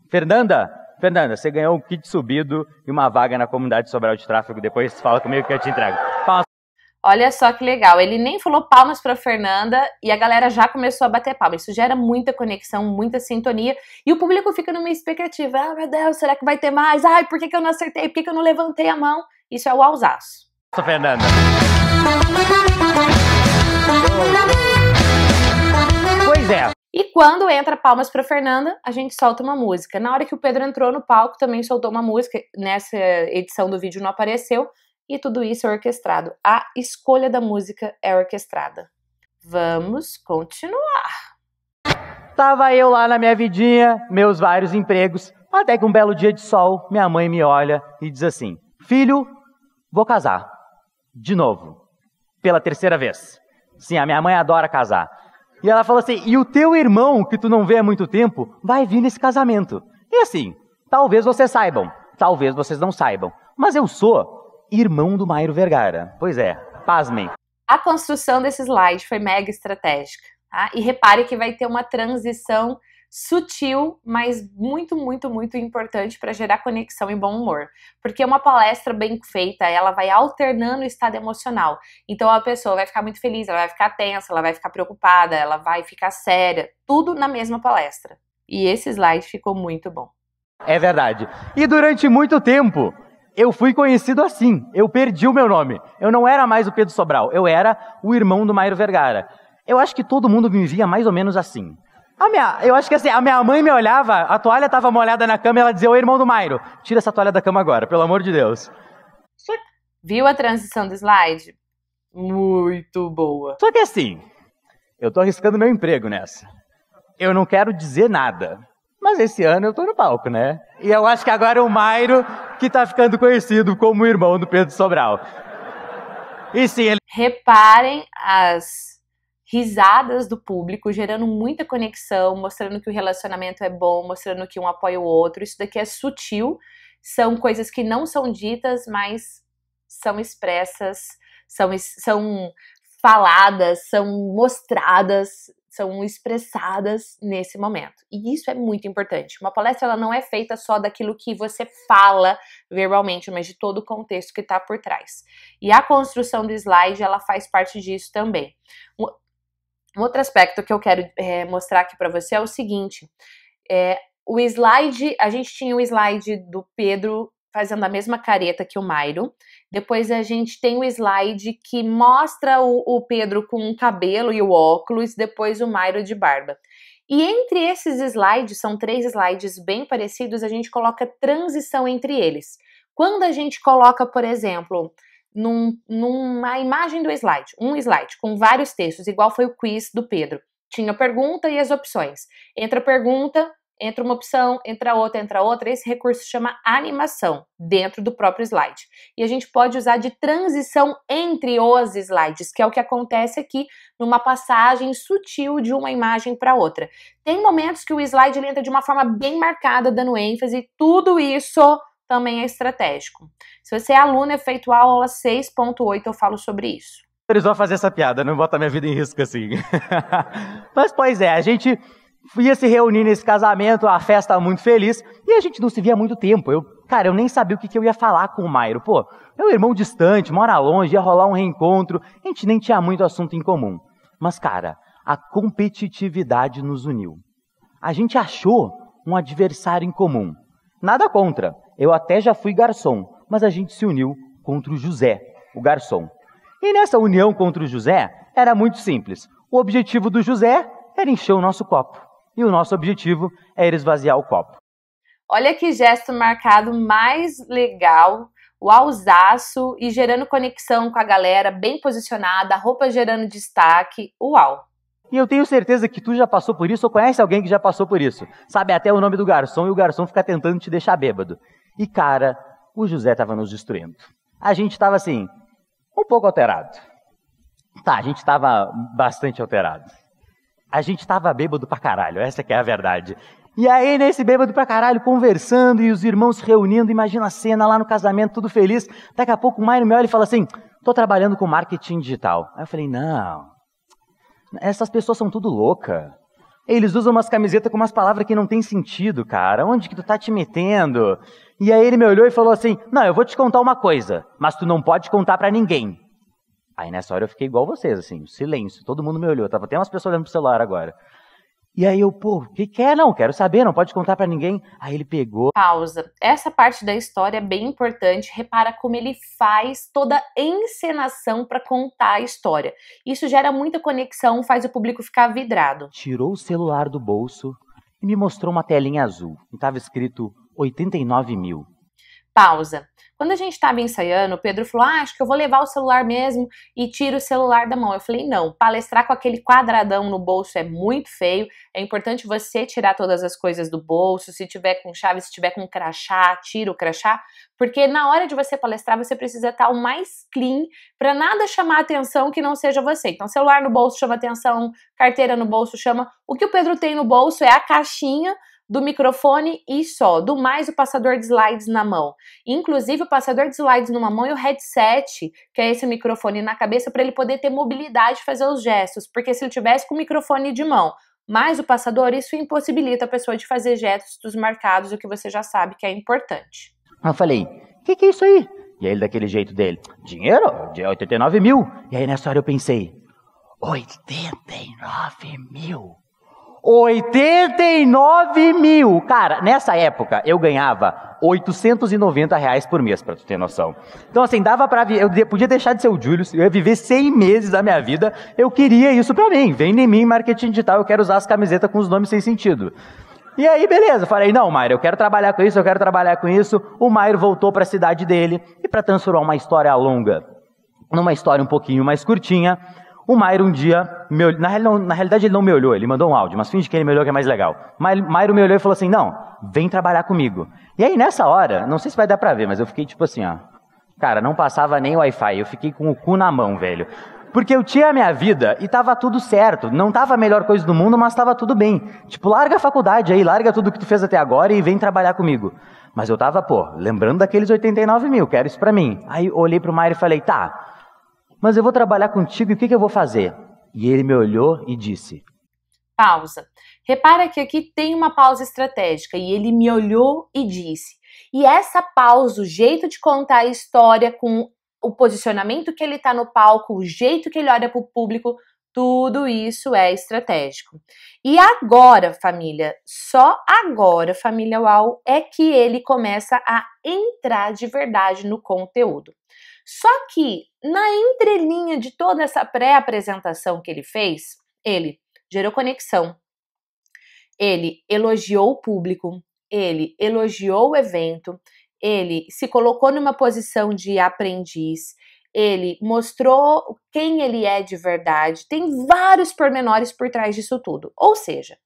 S2: Fernanda? Fernanda, você ganhou um kit subido e uma vaga na comunidade Sobral de Tráfego. Depois fala comigo que eu te entrego.
S1: Palmas. Olha só que legal. Ele nem falou palmas para Fernanda e a galera já começou a bater palmas. Isso gera muita conexão, muita sintonia e o público fica numa expectativa. Ah, meu Deus, será que vai ter mais? Ai, por que, que eu não acertei? Por que, que eu não levantei a mão? Isso é o Sou Fernanda quiser. E quando entra palmas para Fernanda, a gente solta uma música. Na hora que o Pedro entrou no palco, também soltou uma música. Nessa edição do vídeo não apareceu. E tudo isso é orquestrado. A escolha da música é orquestrada. Vamos continuar.
S2: Tava eu lá na minha vidinha, meus vários empregos, até que um belo dia de sol, minha mãe me olha e diz assim: Filho, vou casar. De novo. Pela terceira vez. Sim, a minha mãe adora casar. E ela falou assim: e o teu irmão, que tu não vê há muito tempo, vai vir nesse casamento. E assim, talvez vocês saibam, talvez vocês não saibam, mas eu sou irmão do Mairo Vergara. Pois é, pasmem.
S1: A construção desse slide foi mega estratégica. Tá? E repare que vai ter uma transição sutil, mas muito, muito, muito importante para gerar conexão e bom humor. Porque uma palestra bem feita, ela vai alternando o estado emocional. Então a pessoa vai ficar muito feliz, ela vai ficar tensa, ela vai ficar preocupada, ela vai ficar séria, tudo na mesma palestra. E esse slide ficou muito bom. É verdade.
S2: E durante muito tempo, eu fui conhecido assim. Eu perdi o meu nome. Eu não era mais o Pedro Sobral. Eu era o irmão do Mairo Vergara. Eu acho que todo mundo me via mais ou menos assim. A minha, eu acho que assim, a minha mãe me olhava, a toalha estava molhada na cama e ela dizia, ô irmão do Mairo, tira essa toalha da cama agora, pelo amor de Deus.
S1: Viu a transição do slide?
S2: Muito boa. Só que assim, eu tô arriscando meu emprego nessa. Eu não quero dizer nada. Mas esse ano eu tô no palco, né? E eu acho que agora é o Mairo que tá ficando conhecido como o irmão do Pedro Sobral.
S1: E sim, ele... Reparem as risadas do público, gerando muita conexão, mostrando que o relacionamento é bom, mostrando que um apoia o outro. Isso daqui é sutil, são coisas que não são ditas, mas são expressas, são, são faladas, são mostradas, são expressadas nesse momento. E isso é muito importante. Uma palestra ela não é feita só daquilo que você fala verbalmente, mas de todo o contexto que está por trás. E a construção do slide ela faz parte disso também. Um outro aspecto que eu quero é, mostrar aqui para você é o seguinte: é, o slide, a gente tinha o um slide do Pedro fazendo a mesma careta que o Mairo. Depois a gente tem o slide que mostra o, o Pedro com o cabelo e o óculos, depois o Mairo de barba. E entre esses slides, são três slides bem parecidos, a gente coloca transição entre eles. Quando a gente coloca, por exemplo, num, numa imagem do slide, um slide com vários textos, igual foi o quiz do Pedro. Tinha a pergunta e as opções. Entra a pergunta, entra uma opção, entra outra, entra outra. Esse recurso chama animação dentro do próprio slide. E a gente pode usar de transição entre os slides, que é o que acontece aqui numa passagem sutil de uma imagem para outra. Tem momentos que o slide entra de uma forma bem marcada, dando ênfase, tudo isso também é estratégico. Se você é aluno, efetuar a aula 6.8, eu falo sobre isso.
S2: Eles vão fazer essa piada, não bota minha vida em risco assim.
S1: Mas, pois
S2: é, a gente ia se reunir nesse casamento, a festa muito feliz, e a gente não se via há muito tempo. Eu, cara, eu nem sabia o que, que eu ia falar com o Mairo. Pô, é um irmão distante, mora longe, ia rolar um reencontro, a gente nem tinha muito assunto em comum. Mas, cara, a competitividade nos uniu. A gente achou um adversário em comum. Nada contra. Eu até já fui garçom, mas a gente se uniu contra o José, o garçom. E nessa união contra o José, era muito simples. O objetivo do José era encher o nosso copo. E o nosso objetivo era esvaziar o copo.
S1: Olha que gesto marcado mais legal, o alzaço e gerando conexão com a galera, bem posicionada, a roupa gerando destaque, uau!
S2: E eu tenho certeza que tu já passou por isso ou conhece alguém que já passou por isso. Sabe até o nome do garçom e o garçom fica tentando te deixar bêbado. E cara, o José estava nos destruindo. A gente estava assim, um pouco alterado. Tá, a gente estava bastante alterado. A gente estava bêbado pra caralho, essa que é a verdade. E aí, nesse bêbado pra caralho, conversando e os irmãos se reunindo, imagina a cena lá no casamento, tudo feliz. Daqui a pouco o Mário me olha e fala assim: tô trabalhando com marketing digital. Aí eu falei: não, essas pessoas são tudo louca. Eles usam umas camisetas com umas palavras que não tem sentido, cara. Onde que tu tá te metendo? E aí ele me olhou e falou assim: Não, eu vou te contar uma coisa, mas tu não pode contar para ninguém. Aí nessa hora eu fiquei igual vocês, assim, silêncio, todo mundo me olhou, tava até umas pessoas olhando pro celular agora. E aí eu, pô, o que é? Não, quero saber, não pode contar para ninguém. Aí ele pegou.
S1: Pausa. Essa parte da história é bem importante. Repara como ele faz toda a encenação para contar a história. Isso gera muita conexão, faz o público ficar vidrado.
S2: Tirou o celular do bolso e me mostrou uma telinha azul. E tava escrito 89 mil.
S1: Pausa. Quando a gente tá estava ensaiando, o Pedro falou: ah, acho que eu vou levar o celular mesmo e tiro o celular da mão. Eu falei: não, palestrar com aquele quadradão no bolso é muito feio. É importante você tirar todas as coisas do bolso. Se tiver com chave, se tiver com crachá, tira o crachá. Porque na hora de você palestrar, você precisa estar tá o mais clean para nada chamar atenção que não seja você. Então, celular no bolso chama atenção, carteira no bolso chama. O que o Pedro tem no bolso é a caixinha do microfone e só, do mais o passador de slides na mão. Inclusive o passador de slides numa mão e o headset, que é esse microfone na cabeça, para ele poder ter mobilidade e fazer os gestos, porque se ele tivesse com o microfone de mão, mais o passador, isso impossibilita a pessoa de fazer gestos marcados, o que você já sabe que é importante.
S2: Eu falei, o
S1: que, que é isso aí?
S2: E aí ele daquele jeito dele, dinheiro? De 89 mil. E aí nessa hora eu pensei,
S1: 89 mil?
S2: 89 mil. Cara, nessa época eu ganhava 890 reais por mês, pra tu ter noção. Então, assim, dava pra. Eu podia deixar de ser o Júlio, eu ia viver 100 meses da minha vida. Eu queria isso pra mim. Vem em mim marketing digital, eu quero usar as camisetas com os nomes sem sentido. E aí, beleza, falei, não, Mairo, eu quero trabalhar com isso, eu quero trabalhar com isso. O Mairo voltou para a cidade dele e para transformar uma história longa numa história um pouquinho mais curtinha, o Mairo um dia, me, na, na, realidade ele não me olhou, ele mandou um áudio, mas finge que ele me olhou que é mais legal. Mas Mairo me olhou e falou assim, não, vem trabalhar comigo. E aí nessa hora, não sei se vai dar pra ver, mas eu fiquei tipo assim, ó. Cara, não passava nem Wi-Fi, eu fiquei com o cu na mão, velho. Porque eu tinha a minha vida e tava tudo certo. Não tava a melhor coisa do mundo, mas tava tudo bem. Tipo, larga a faculdade aí, larga tudo que tu fez até agora e vem trabalhar comigo. Mas eu tava, pô, lembrando daqueles 89 mil, quero isso pra mim. Aí olhei pro Mairo e falei, tá, mas eu vou trabalhar contigo e o que, que eu vou fazer? E ele me olhou e disse:
S1: Pausa. Repara que aqui tem uma pausa estratégica e ele me olhou e disse. E essa pausa, o jeito de contar a história com o posicionamento que ele está no palco, o jeito que ele olha para o público, tudo isso é estratégico. E agora, família, só agora, família UAU, é que ele começa a entrar de verdade no conteúdo. Só que na entrelinha de toda essa pré-apresentação que ele fez, ele gerou conexão, ele elogiou o público, ele elogiou o evento, ele se colocou numa posição de aprendiz, ele mostrou quem ele é de verdade, tem vários pormenores por trás disso tudo. Ou seja,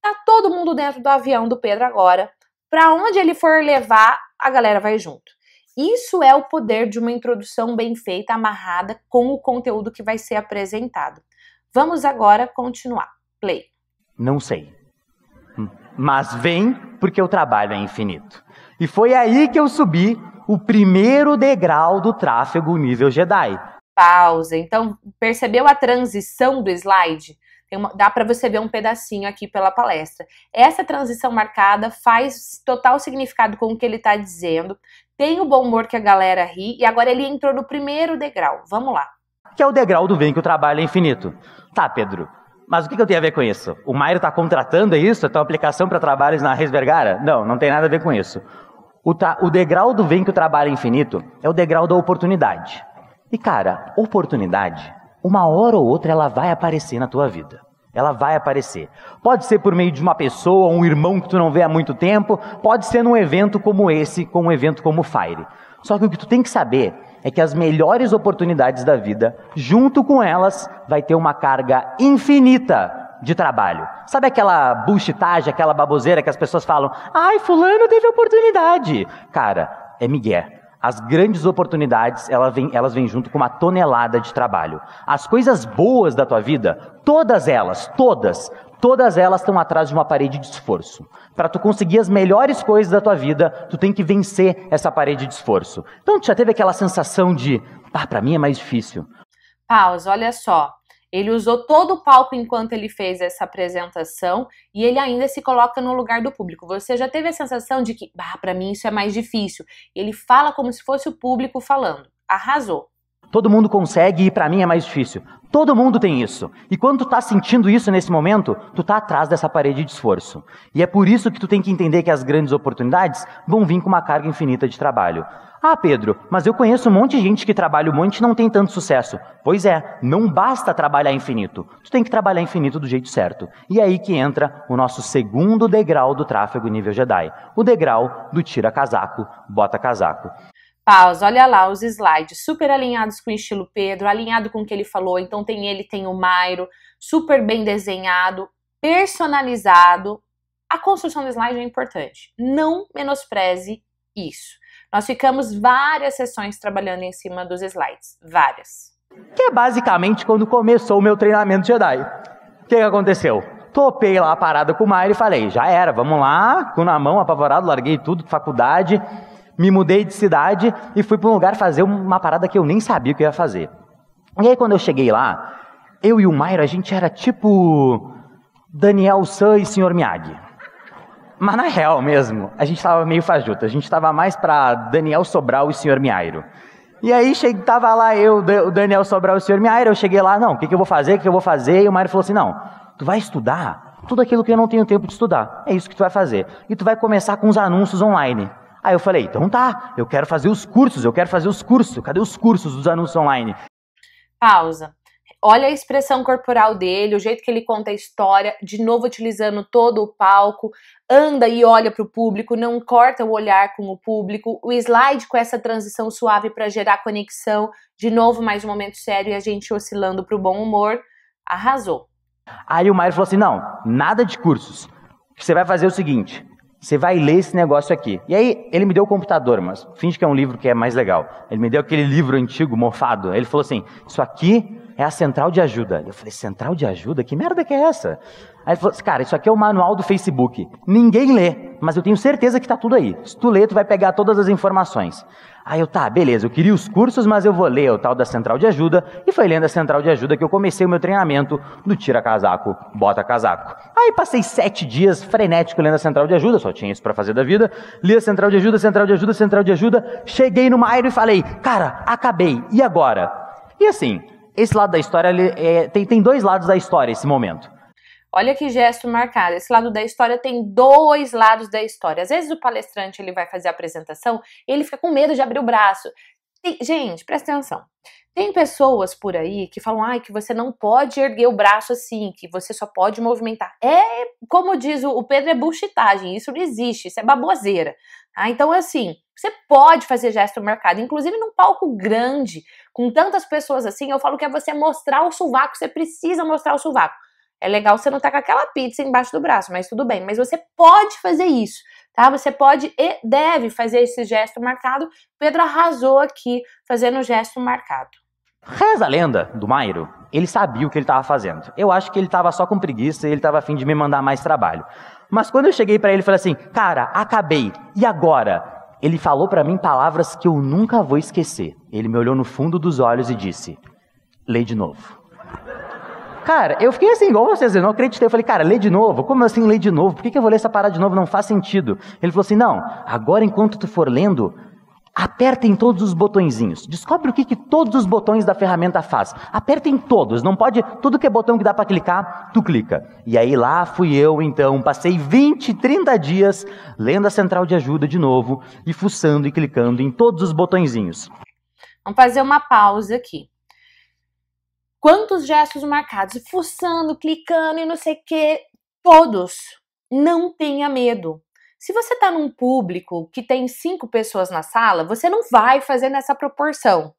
S1: tá todo mundo dentro do avião do Pedro agora, para onde ele for levar, a galera vai junto. Isso é o poder de uma introdução bem feita, amarrada com o conteúdo que vai ser apresentado. Vamos agora continuar. Play.
S2: Não sei. Mas vem porque o trabalho é infinito. E foi aí que eu subi o primeiro degrau do tráfego nível Jedi.
S1: Pausa. Então, percebeu a transição do slide? dá para você ver um pedacinho aqui pela palestra. Essa transição marcada faz total significado com o que ele está dizendo, tem o bom humor que a galera ri, e agora ele entrou no primeiro degrau. Vamos lá.
S2: Que é o degrau do bem que o trabalho é infinito. Tá, Pedro, mas o que, que eu tenho a ver com isso? O Mairo está contratando é isso? uma então, aplicação para trabalhos na Reis Vergara? Não, não tem nada a ver com isso. O, o degrau do vem que o trabalho é infinito é o degrau da oportunidade. E, cara, oportunidade, uma hora ou outra ela vai aparecer na tua vida. Ela vai aparecer. Pode ser por meio de uma pessoa, um irmão que tu não vê há muito tempo, pode ser num evento como esse, com um evento como o Fire. Só que o que tu tem que saber é que as melhores oportunidades da vida, junto com elas, vai ter uma carga infinita de trabalho. Sabe aquela buchitagem, aquela baboseira que as pessoas falam: "Ai, fulano teve oportunidade". Cara, é migué. As grandes oportunidades, elas vêm, elas vêm junto com uma tonelada de trabalho. As coisas boas da tua vida, todas elas, todas, todas elas estão atrás de uma parede de esforço. Para tu conseguir as melhores coisas da tua vida, tu tem que vencer essa parede de esforço. Então, tu já teve aquela sensação de, ah, para mim é mais difícil.
S1: Pausa, olha só. Ele usou todo o palco enquanto ele fez essa apresentação e ele ainda se coloca no lugar do público. Você já teve a sensação de que, bah, para mim isso é mais difícil. Ele fala como se fosse o público falando. Arrasou.
S2: Todo mundo consegue e para mim é mais difícil. Todo mundo tem isso. E quando tu tá sentindo isso nesse momento, tu tá atrás dessa parede de esforço. E é por isso que tu tem que entender que as grandes oportunidades vão vir com uma carga infinita de trabalho. Ah, Pedro, mas eu conheço um monte de gente que trabalha um monte e não tem tanto sucesso. Pois é, não basta trabalhar infinito. Tu tem que trabalhar infinito do jeito certo. E é aí que entra o nosso segundo degrau do tráfego nível Jedi. O degrau do tira casaco, bota casaco.
S1: Pausa, olha lá os slides, super alinhados com o estilo Pedro, alinhado com o que ele falou. Então tem ele, tem o Mairo, super bem desenhado, personalizado. A construção do slide é importante. Não menospreze isso. Nós ficamos várias sessões trabalhando em cima dos slides, várias.
S2: Que é basicamente quando começou o meu treinamento Jedi. O que, que aconteceu? Topei lá a parada com o Maio e falei, já era, vamos lá, com na mão, apavorado, larguei tudo, faculdade, me mudei de cidade e fui para um lugar fazer uma parada que eu nem sabia o que ia fazer. E aí quando eu cheguei lá, eu e o Maio, a gente era tipo Daniel San e Sr. Miyagi. Mas na real mesmo, a gente estava meio fajuta. A gente estava mais para Daniel Sobral e Senhor Miairo. E aí cheguei, tava lá eu, o Daniel Sobral e o Senhor Miairo. Eu cheguei lá, não, o que, que eu vou fazer? O que, que eu vou fazer? E o Mairo falou assim: não, tu vai estudar tudo aquilo que eu não tenho tempo de estudar. É isso que tu vai fazer. E tu vai começar com os anúncios online. Aí eu falei, então tá, eu quero fazer os cursos, eu quero fazer os cursos. Cadê os cursos dos anúncios online?
S1: Pausa olha a expressão corporal dele, o jeito que ele conta a história, de novo utilizando todo o palco, anda e olha para o público, não corta o olhar com o público, o slide com essa transição suave para gerar conexão, de novo mais um momento sério e a gente oscilando para o bom humor, arrasou.
S2: Aí o Mário falou assim: não, nada de cursos. Você vai fazer é o seguinte: você vai ler esse negócio aqui. E aí ele me deu o computador, mas finge que é um livro que é mais legal. Ele me deu aquele livro antigo, mofado. Ele falou assim: Isso aqui é a central de ajuda. Eu falei, central de ajuda? Que merda que é essa? Aí ele falou assim, cara, isso aqui é o manual do Facebook. Ninguém lê, mas eu tenho certeza que tá tudo aí. Se tu ler, tu vai pegar todas as informações. Aí eu, tá, beleza, eu queria os cursos, mas eu vou ler o tal da central de ajuda. E foi lendo a central de ajuda que eu comecei o meu treinamento do tira casaco, bota casaco. Aí passei sete dias frenético lendo a central de ajuda, só tinha isso para fazer da vida. Li a central de ajuda, central de ajuda, central de ajuda. Cheguei no Mairo e falei, cara, acabei, e agora? E assim, esse lado da história é, tem, tem dois lados da história esse momento.
S1: Olha que gesto marcado. Esse lado da história tem dois lados da história. Às vezes o palestrante ele vai fazer a apresentação, ele fica com medo de abrir o braço. E, gente, presta atenção. Tem pessoas por aí que falam ah, que você não pode erguer o braço assim, que você só pode movimentar. É, como diz o Pedro, é buchitagem, isso não existe, isso é baboseira. Ah, então, é assim, você pode fazer gesto no mercado, inclusive num palco grande, com tantas pessoas assim, eu falo que é você mostrar o sovaco, você precisa mostrar o sovaco. É legal você não estar tá com aquela pizza embaixo do braço, mas tudo bem. Mas você pode fazer isso, tá? Você pode e deve fazer esse gesto marcado. Pedro arrasou aqui fazendo o gesto marcado.
S2: Reza a lenda do Mairo, ele sabia o que ele estava fazendo. Eu acho que ele estava só com preguiça e ele estava afim de me mandar mais trabalho. Mas quando eu cheguei para ele e falei assim, cara, acabei, e agora? Ele falou para mim palavras que eu nunca vou esquecer. Ele me olhou no fundo dos olhos e disse, lê de novo. Cara, eu fiquei assim, igual vocês, eu não acreditei. Eu falei, cara, lê de novo. Como assim, lê de novo? Por que, que eu vou ler essa parada de novo? Não faz sentido. Ele falou assim, não, agora enquanto tu for lendo, Apertem todos os botõezinhos. Descobre o que, que todos os botões da ferramenta faz. Apertem todos. Não pode. Tudo que é botão que dá para clicar, tu clica. E aí lá fui eu, então. Passei 20, 30 dias lendo a central de ajuda de novo e fuçando e clicando em todos os botõezinhos.
S1: Vamos fazer uma pausa aqui. Quantos gestos marcados? Fuçando, clicando e não sei o quê. Todos. Não tenha medo. Se você está num público que tem cinco pessoas na sala, você não vai fazer nessa proporção.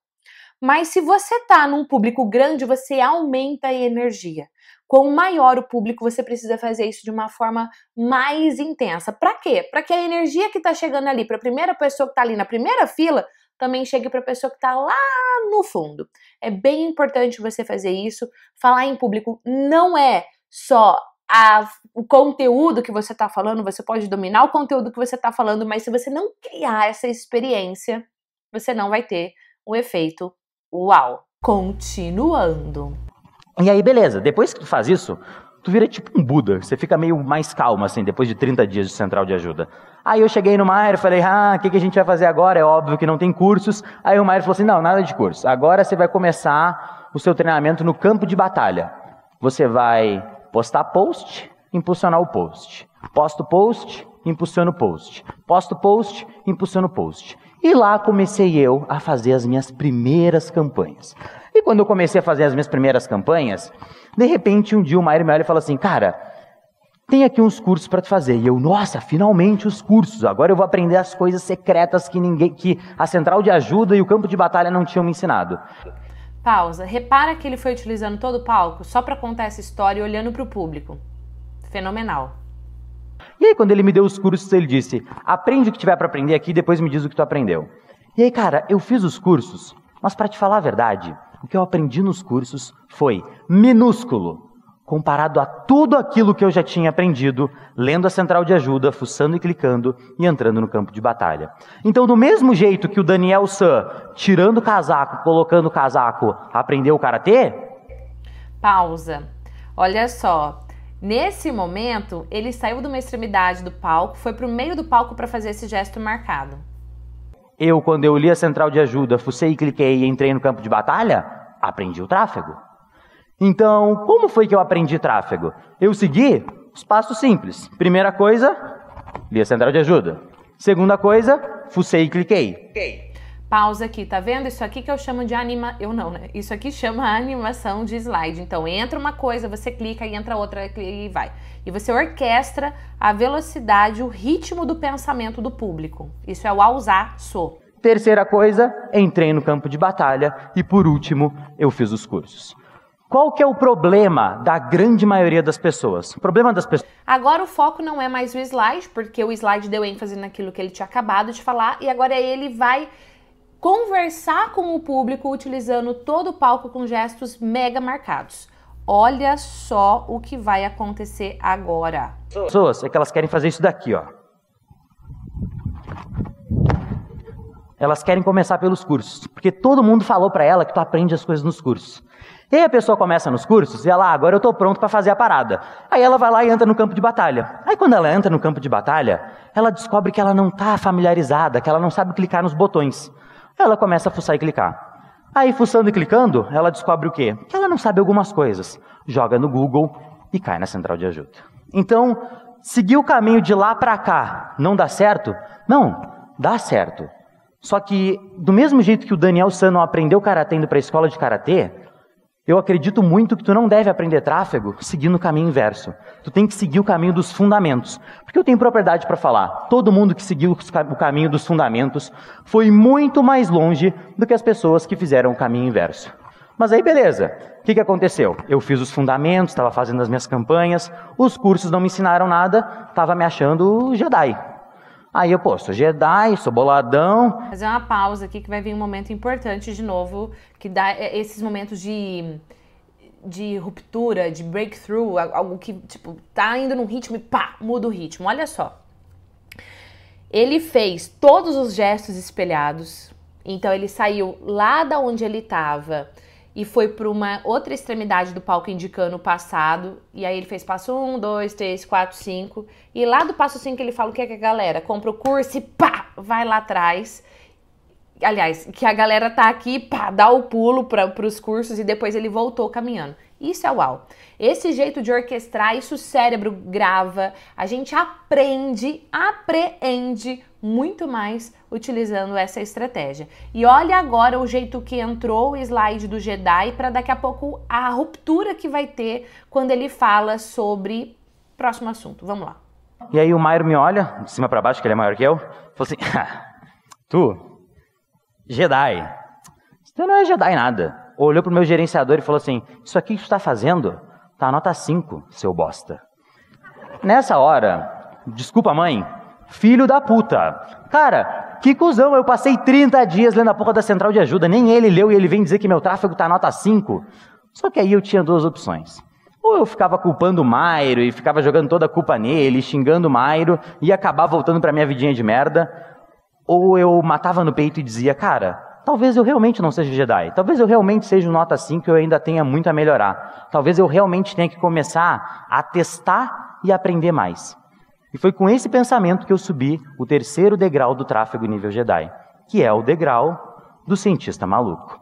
S1: Mas se você está num público grande, você aumenta a energia. Quanto maior o público, você precisa fazer isso de uma forma mais intensa. Para quê? Para que a energia que está chegando ali para a primeira pessoa que está ali na primeira fila também chegue para a pessoa que está lá no fundo. É bem importante você fazer isso. Falar em público não é só a, o conteúdo que você está falando, você pode dominar o conteúdo que você está falando, mas se você não criar essa experiência, você não vai ter o um efeito uau. Continuando.
S2: E aí, beleza, depois que tu faz isso, tu vira tipo um Buda. Você fica meio mais calmo, assim, depois de 30 dias de central de ajuda. Aí eu cheguei no Maier, falei, ah, o que, que a gente vai fazer agora? É óbvio que não tem cursos. Aí o Maier falou assim, não, nada de curso. Agora você vai começar o seu treinamento no campo de batalha. Você vai Postar post, impulsionar o post. Posto post, impulsiono o post. Posto post, impulsiono o post. E lá comecei eu a fazer as minhas primeiras campanhas. E quando eu comecei a fazer as minhas primeiras campanhas, de repente um dia o Maíra me olha e fala assim: Cara, tem aqui uns cursos para te fazer. E eu, nossa, finalmente os cursos. Agora eu vou aprender as coisas secretas que ninguém, que a central de ajuda e o campo de batalha não tinham me ensinado.
S1: Pausa. Repara que ele foi utilizando todo o palco só para contar essa história e olhando para o público. Fenomenal.
S2: E aí, quando ele me deu os cursos, ele disse: aprende o que tiver para aprender aqui e depois me diz o que tu aprendeu. E aí, cara, eu fiz os cursos, mas para te falar a verdade, o que eu aprendi nos cursos foi minúsculo comparado a tudo aquilo que eu já tinha aprendido lendo a central de ajuda, fuçando e clicando e entrando no campo de batalha. Então, do mesmo jeito que o Daniel San, tirando o casaco, colocando o casaco, aprendeu o karatê?
S1: Pausa. Olha só. Nesse momento, ele saiu de uma extremidade do palco, foi para o meio do palco para fazer esse gesto marcado.
S2: Eu, quando eu li a central de ajuda, fucei e cliquei e entrei no campo de batalha, aprendi o tráfego. Então, como foi que eu aprendi tráfego? Eu segui os passos simples. Primeira coisa, li a central de ajuda. Segunda coisa, fucei e cliquei.
S1: cliquei. Pausa aqui, tá vendo? Isso aqui que eu chamo de anima... Eu não, né? Isso aqui chama animação de slide. Então, entra uma coisa, você clica e entra outra e vai. E você orquestra a velocidade, o ritmo do pensamento do público. Isso é o ausar sou.
S2: Terceira coisa, entrei no campo de batalha. E por último, eu fiz os cursos. Qual que é o problema da grande maioria das pessoas? O problema das pessoas.
S1: Agora o foco não é mais o slide, porque o slide deu ênfase naquilo que ele tinha acabado de falar e agora ele vai conversar com o público utilizando todo o palco com gestos mega marcados. Olha só o que vai acontecer agora.
S2: Pessoas, é que elas querem fazer isso daqui, ó. Elas querem começar pelos cursos, porque todo mundo falou para ela que tu aprende as coisas nos cursos. E aí a pessoa começa nos cursos e ela, ah, agora eu estou pronto para fazer a parada. Aí ela vai lá e entra no campo de batalha. Aí quando ela entra no campo de batalha, ela descobre que ela não está familiarizada, que ela não sabe clicar nos botões. Ela começa a fuçar e clicar. Aí, fuçando e clicando, ela descobre o quê? Que ela não sabe algumas coisas. Joga no Google e cai na central de ajuda. Então, seguir o caminho de lá para cá não dá certo? Não, dá certo. Só que, do mesmo jeito que o Daniel Sano aprendeu karatê indo para a escola de karatê, eu acredito muito que tu não deve aprender tráfego seguindo o caminho inverso. Tu tem que seguir o caminho dos fundamentos. Porque eu tenho propriedade para falar. Todo mundo que seguiu o caminho dos fundamentos foi muito mais longe do que as pessoas que fizeram o caminho inverso. Mas aí, beleza. O que, que aconteceu? Eu fiz os fundamentos, estava fazendo as minhas campanhas, os cursos não me ensinaram nada, estava me achando Jedi. Aí eu, pô, sou Jedi, sou boladão.
S1: Fazer uma pausa aqui que vai vir um momento importante de novo, que dá é, esses momentos de, de ruptura, de breakthrough, algo que, tipo, tá indo num ritmo e pá, muda o ritmo. Olha só. Ele fez todos os gestos espelhados, então ele saiu lá da onde ele estava e foi para uma outra extremidade do palco indicando o passado. E aí ele fez passo 1, 2, 3, 4, 5. E lá do passo 5 ele fala o que, é que a galera compra o curso e pá, vai lá atrás. Aliás, que a galera tá aqui, pá, dá o pulo para os cursos e depois ele voltou caminhando. Isso é uau. Esse jeito de orquestrar, isso o cérebro grava, a gente aprende, apreende muito mais utilizando essa estratégia. E olha agora o jeito que entrou o slide do Jedi para daqui a pouco a ruptura que vai ter quando ele fala sobre próximo assunto. Vamos lá.
S2: E aí o Mairo me olha, de cima para baixo, que ele é maior que eu, falou assim: ah, "Tu Jedi. você não é Jedi nada." Olhou pro meu gerenciador e falou assim: "Isso aqui que tu tá fazendo tá nota 5, seu bosta." Nessa hora, desculpa mãe, filho da puta. Cara, que cuzão, eu passei 30 dias lendo a porra da central de ajuda, nem ele leu e ele vem dizer que meu tráfego tá nota 5. Só que aí eu tinha duas opções. Ou eu ficava culpando o Mairo e ficava jogando toda a culpa nele, xingando o Mairo e acabar voltando para minha vidinha de merda, ou eu matava no peito e dizia, cara, talvez eu realmente não seja Jedi, talvez eu realmente seja um nota 5 e eu ainda tenha muito a melhorar. Talvez eu realmente tenha que começar a testar e aprender mais. E foi com esse pensamento que eu subi o terceiro degrau do tráfego nível Jedi, que é o degrau do cientista maluco.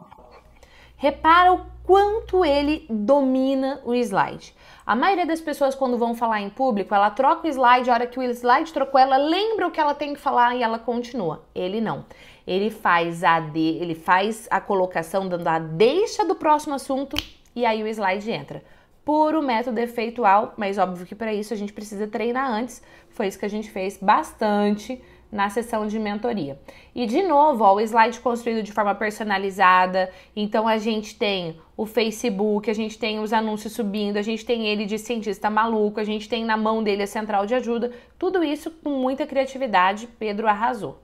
S1: Repara o quanto ele domina o slide. A maioria das pessoas, quando vão falar em público, ela troca o slide, a hora que o slide trocou, ela lembra o que ela tem que falar e ela continua. Ele não. Ele faz a de, ele faz a colocação dando a deixa do próximo assunto e aí o slide entra. Puro método efeitual, mas óbvio que para isso a gente precisa treinar antes foi isso que a gente fez bastante na sessão de mentoria. E de novo, ó, o slide construído de forma personalizada. Então a gente tem o Facebook, a gente tem os anúncios subindo, a gente tem ele de cientista maluco, a gente tem na mão dele a central de ajuda. Tudo isso com muita criatividade. Pedro arrasou.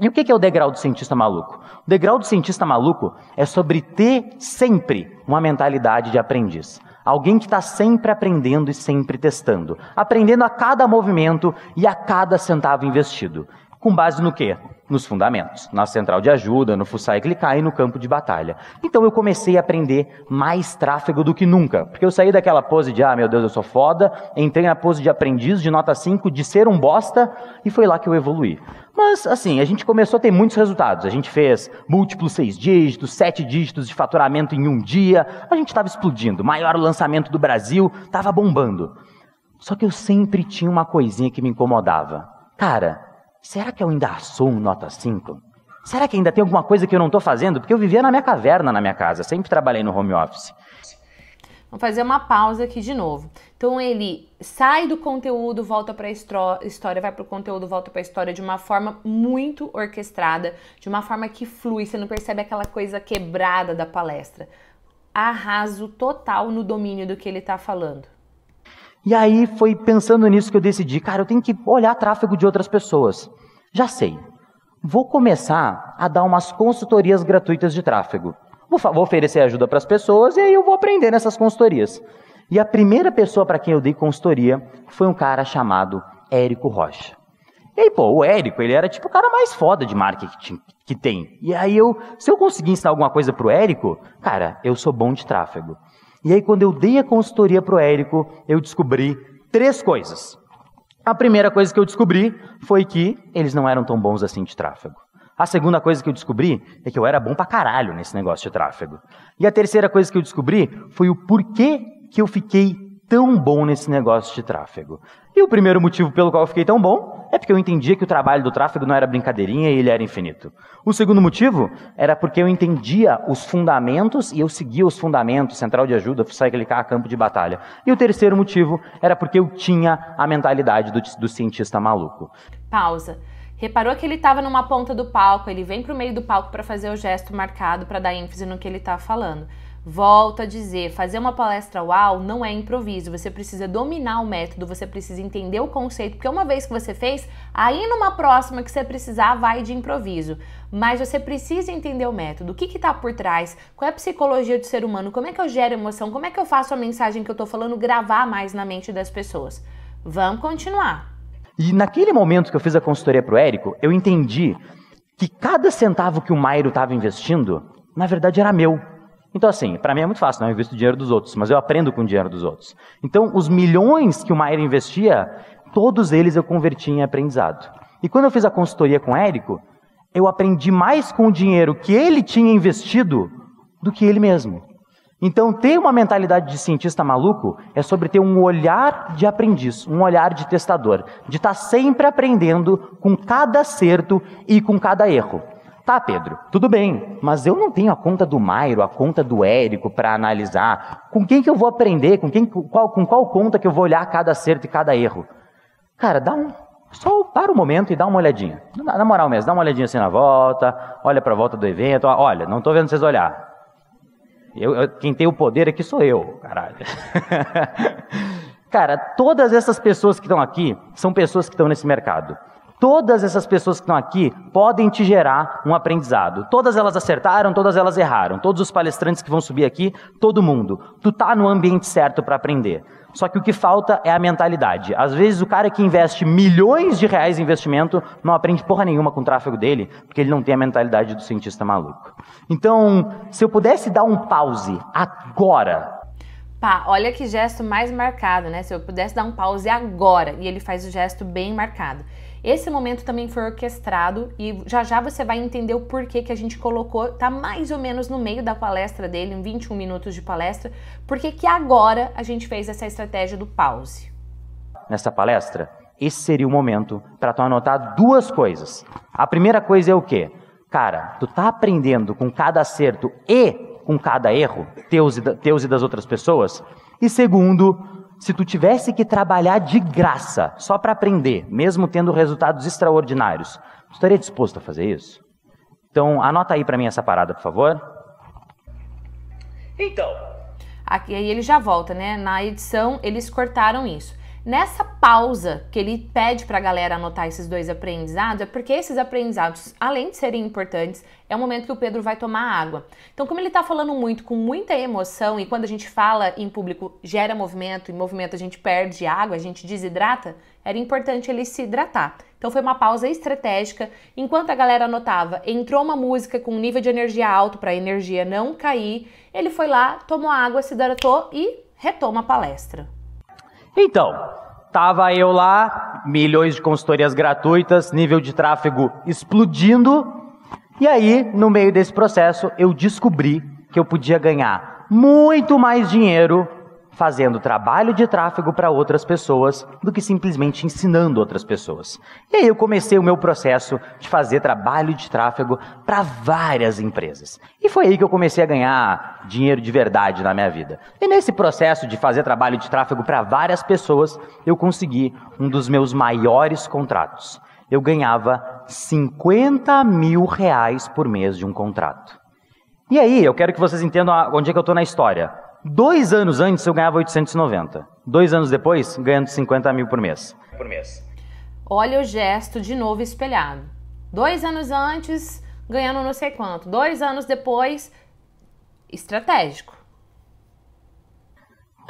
S2: E o que é o degrau do cientista maluco? O degrau do cientista maluco é sobre ter sempre uma mentalidade de aprendiz. Alguém que está sempre aprendendo e sempre testando, aprendendo a cada movimento e a cada centavo investido. Com base no quê? Nos fundamentos, na central de ajuda, no fuçar e clicar e no campo de batalha. Então eu comecei a aprender mais tráfego do que nunca, porque eu saí daquela pose de, ah, meu Deus, eu sou foda, entrei na pose de aprendiz, de nota 5, de ser um bosta, e foi lá que eu evoluí. Mas, assim, a gente começou a ter muitos resultados. A gente fez múltiplos seis dígitos, sete dígitos de faturamento em um dia, a gente estava explodindo, maior lançamento do Brasil, estava bombando. Só que eu sempre tinha uma coisinha que me incomodava. Cara, será que eu ainda um nota 5? Será que ainda tem alguma coisa que eu não estou fazendo? Porque eu vivia na minha caverna, na minha casa, sempre trabalhei no home office.
S1: Vamos fazer uma pausa aqui de novo. Então ele sai do conteúdo, volta para a história, vai para o conteúdo, volta para a história de uma forma muito orquestrada, de uma forma que flui, você não percebe aquela coisa quebrada da palestra. Arraso total no domínio do que ele está falando.
S2: E aí foi pensando nisso que eu decidi, cara, eu tenho que olhar tráfego de outras pessoas. Já sei. Vou começar a dar umas consultorias gratuitas de tráfego. Vou, vou oferecer ajuda para as pessoas e aí eu vou aprender nessas consultorias. E a primeira pessoa para quem eu dei consultoria foi um cara chamado Érico Rocha. E aí, pô, o Érico, ele era tipo o cara mais foda de marketing que tem. E aí eu, se eu conseguir ensinar alguma coisa pro Érico, cara, eu sou bom de tráfego. E aí, quando eu dei a consultoria para o Érico, eu descobri três coisas. A primeira coisa que eu descobri foi que eles não eram tão bons assim de tráfego. A segunda coisa que eu descobri é que eu era bom pra caralho nesse negócio de tráfego. E a terceira coisa que eu descobri foi o porquê que eu fiquei tão bom nesse negócio de tráfego. E o primeiro motivo pelo qual eu fiquei tão bom é porque eu entendia que o trabalho do tráfego não era brincadeirinha e ele era infinito. O segundo motivo era porque eu entendia os fundamentos e eu seguia os fundamentos, central de ajuda, sai clicar campo de batalha. E o terceiro motivo era porque eu tinha a mentalidade do, do cientista maluco.
S1: Pausa. Reparou que ele estava numa ponta do palco, ele vem para o meio do palco para fazer o gesto marcado para dar ênfase no que ele está falando. Volto a dizer, fazer uma palestra UAU não é improviso, você precisa dominar o método, você precisa entender o conceito, porque uma vez que você fez, aí numa próxima que você precisar, vai de improviso. Mas você precisa entender o método, o que está por trás, qual é a psicologia do ser humano, como é que eu gero emoção, como é que eu faço a mensagem que eu estou falando gravar mais na mente das pessoas. Vamos continuar.
S2: E naquele momento que eu fiz a consultoria para o Érico, eu entendi que cada centavo que o Mairo estava investindo, na verdade era meu. Então, assim, para mim é muito fácil, não né? eu dinheiro dos outros, mas eu aprendo com o dinheiro dos outros. Então, os milhões que o Maier investia, todos eles eu converti em aprendizado. E quando eu fiz a consultoria com o Érico, eu aprendi mais com o dinheiro que ele tinha investido do que ele mesmo. Então, ter uma mentalidade de cientista maluco é sobre ter um olhar de aprendiz, um olhar de testador, de estar tá sempre aprendendo com cada acerto e com cada erro. Tá, Pedro, tudo bem, mas eu não tenho a conta do Mairo, a conta do Érico para analisar. Com quem que eu vou aprender? Com, quem, qual, com qual conta que eu vou olhar cada acerto e cada erro? Cara, dá um. Só para o momento e dá uma olhadinha. Na moral mesmo, dá uma olhadinha assim na volta, olha para a volta do evento. Olha, não estou vendo vocês olhar. Eu, eu, quem tem o poder aqui sou eu, caralho. Cara, todas essas pessoas que estão aqui são pessoas que estão nesse mercado. Todas essas pessoas que estão aqui podem te gerar um aprendizado. Todas elas acertaram, todas elas erraram. Todos os palestrantes que vão subir aqui, todo mundo. Tu tá no ambiente certo para aprender. Só que o que falta é a mentalidade. Às vezes o cara que investe milhões de reais em investimento não aprende porra nenhuma com o tráfego dele, porque ele não tem a mentalidade do cientista maluco. Então, se eu pudesse dar um pause agora
S1: Pá, olha que gesto mais marcado, né? Se eu pudesse dar um pause agora, e ele faz o gesto bem marcado. Esse momento também foi orquestrado e já já você vai entender o porquê que a gente colocou, tá mais ou menos no meio da palestra dele, em 21 minutos de palestra, porque que agora a gente fez essa estratégia do pause.
S2: Nessa palestra, esse seria o momento para tu anotar duas coisas. A primeira coisa é o quê? Cara, tu tá aprendendo com cada acerto e com cada erro, teus e, da, teus e das outras pessoas. E segundo, se tu tivesse que trabalhar de graça, só para aprender, mesmo tendo resultados extraordinários, tu estaria disposto a fazer isso? Então, anota aí para mim essa parada, por favor.
S1: Então. Aqui, aí ele já volta, né? Na edição, eles cortaram isso. Nessa pausa que ele pede para a galera anotar esses dois aprendizados, é porque esses aprendizados, além de serem importantes, é o momento que o Pedro vai tomar água. Então, como ele está falando muito, com muita emoção, e quando a gente fala em público gera movimento, em movimento a gente perde água, a gente desidrata, era importante ele se hidratar. Então, foi uma pausa estratégica. Enquanto a galera anotava, entrou uma música com um nível de energia alto para a energia não cair, ele foi lá, tomou água, se hidratou e retoma a palestra.
S2: Então, estava eu lá, milhões de consultorias gratuitas, nível de tráfego explodindo. E aí, no meio desse processo, eu descobri que eu podia ganhar muito mais dinheiro fazendo trabalho de tráfego para outras pessoas do que simplesmente ensinando outras pessoas. E aí eu comecei o meu processo de fazer trabalho de tráfego para várias empresas. E foi aí que eu comecei a ganhar dinheiro de verdade na minha vida. E nesse processo de fazer trabalho de tráfego para várias pessoas, eu consegui um dos meus maiores contratos. Eu ganhava 50 mil reais por mês de um contrato. E aí, eu quero que vocês entendam onde é que eu estou na história. Dois anos antes eu ganhava 890. Dois anos depois, ganhando 50 mil por mês. Por mês.
S1: Olha o gesto de novo espelhado. Dois anos antes, ganhando não sei quanto. Dois anos depois, estratégico.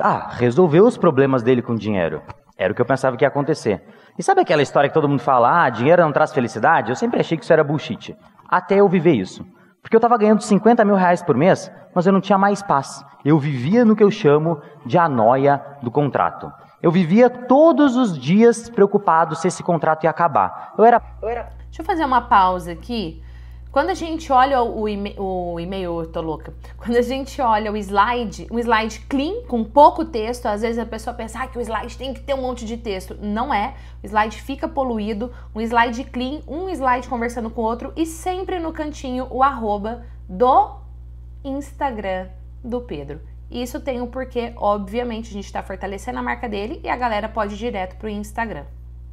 S2: ah, resolveu os problemas dele com dinheiro. Era o que eu pensava que ia acontecer. E sabe aquela história que todo mundo fala, ah, dinheiro não traz felicidade? Eu sempre achei que isso era bullshit. Até eu viver isso. Porque eu estava ganhando 50 mil reais por mês, mas eu não tinha mais paz. Eu vivia no que eu chamo de anóia do contrato. Eu vivia todos os dias preocupado se esse contrato ia acabar. Eu era...
S1: eu era. Deixa eu fazer uma pausa aqui quando a gente olha o, e-mail, o e-mail, eu tô louca. Quando a gente olha o slide, um slide clean, com pouco texto, às vezes a pessoa pensa ah, que o slide tem que ter um monte de texto. Não é. O slide fica poluído. Um slide clean, um slide conversando com o outro e sempre no cantinho o arroba do Instagram do Pedro. Isso tem um porquê, obviamente, a gente está fortalecendo a marca dele e a galera pode ir direto pro Instagram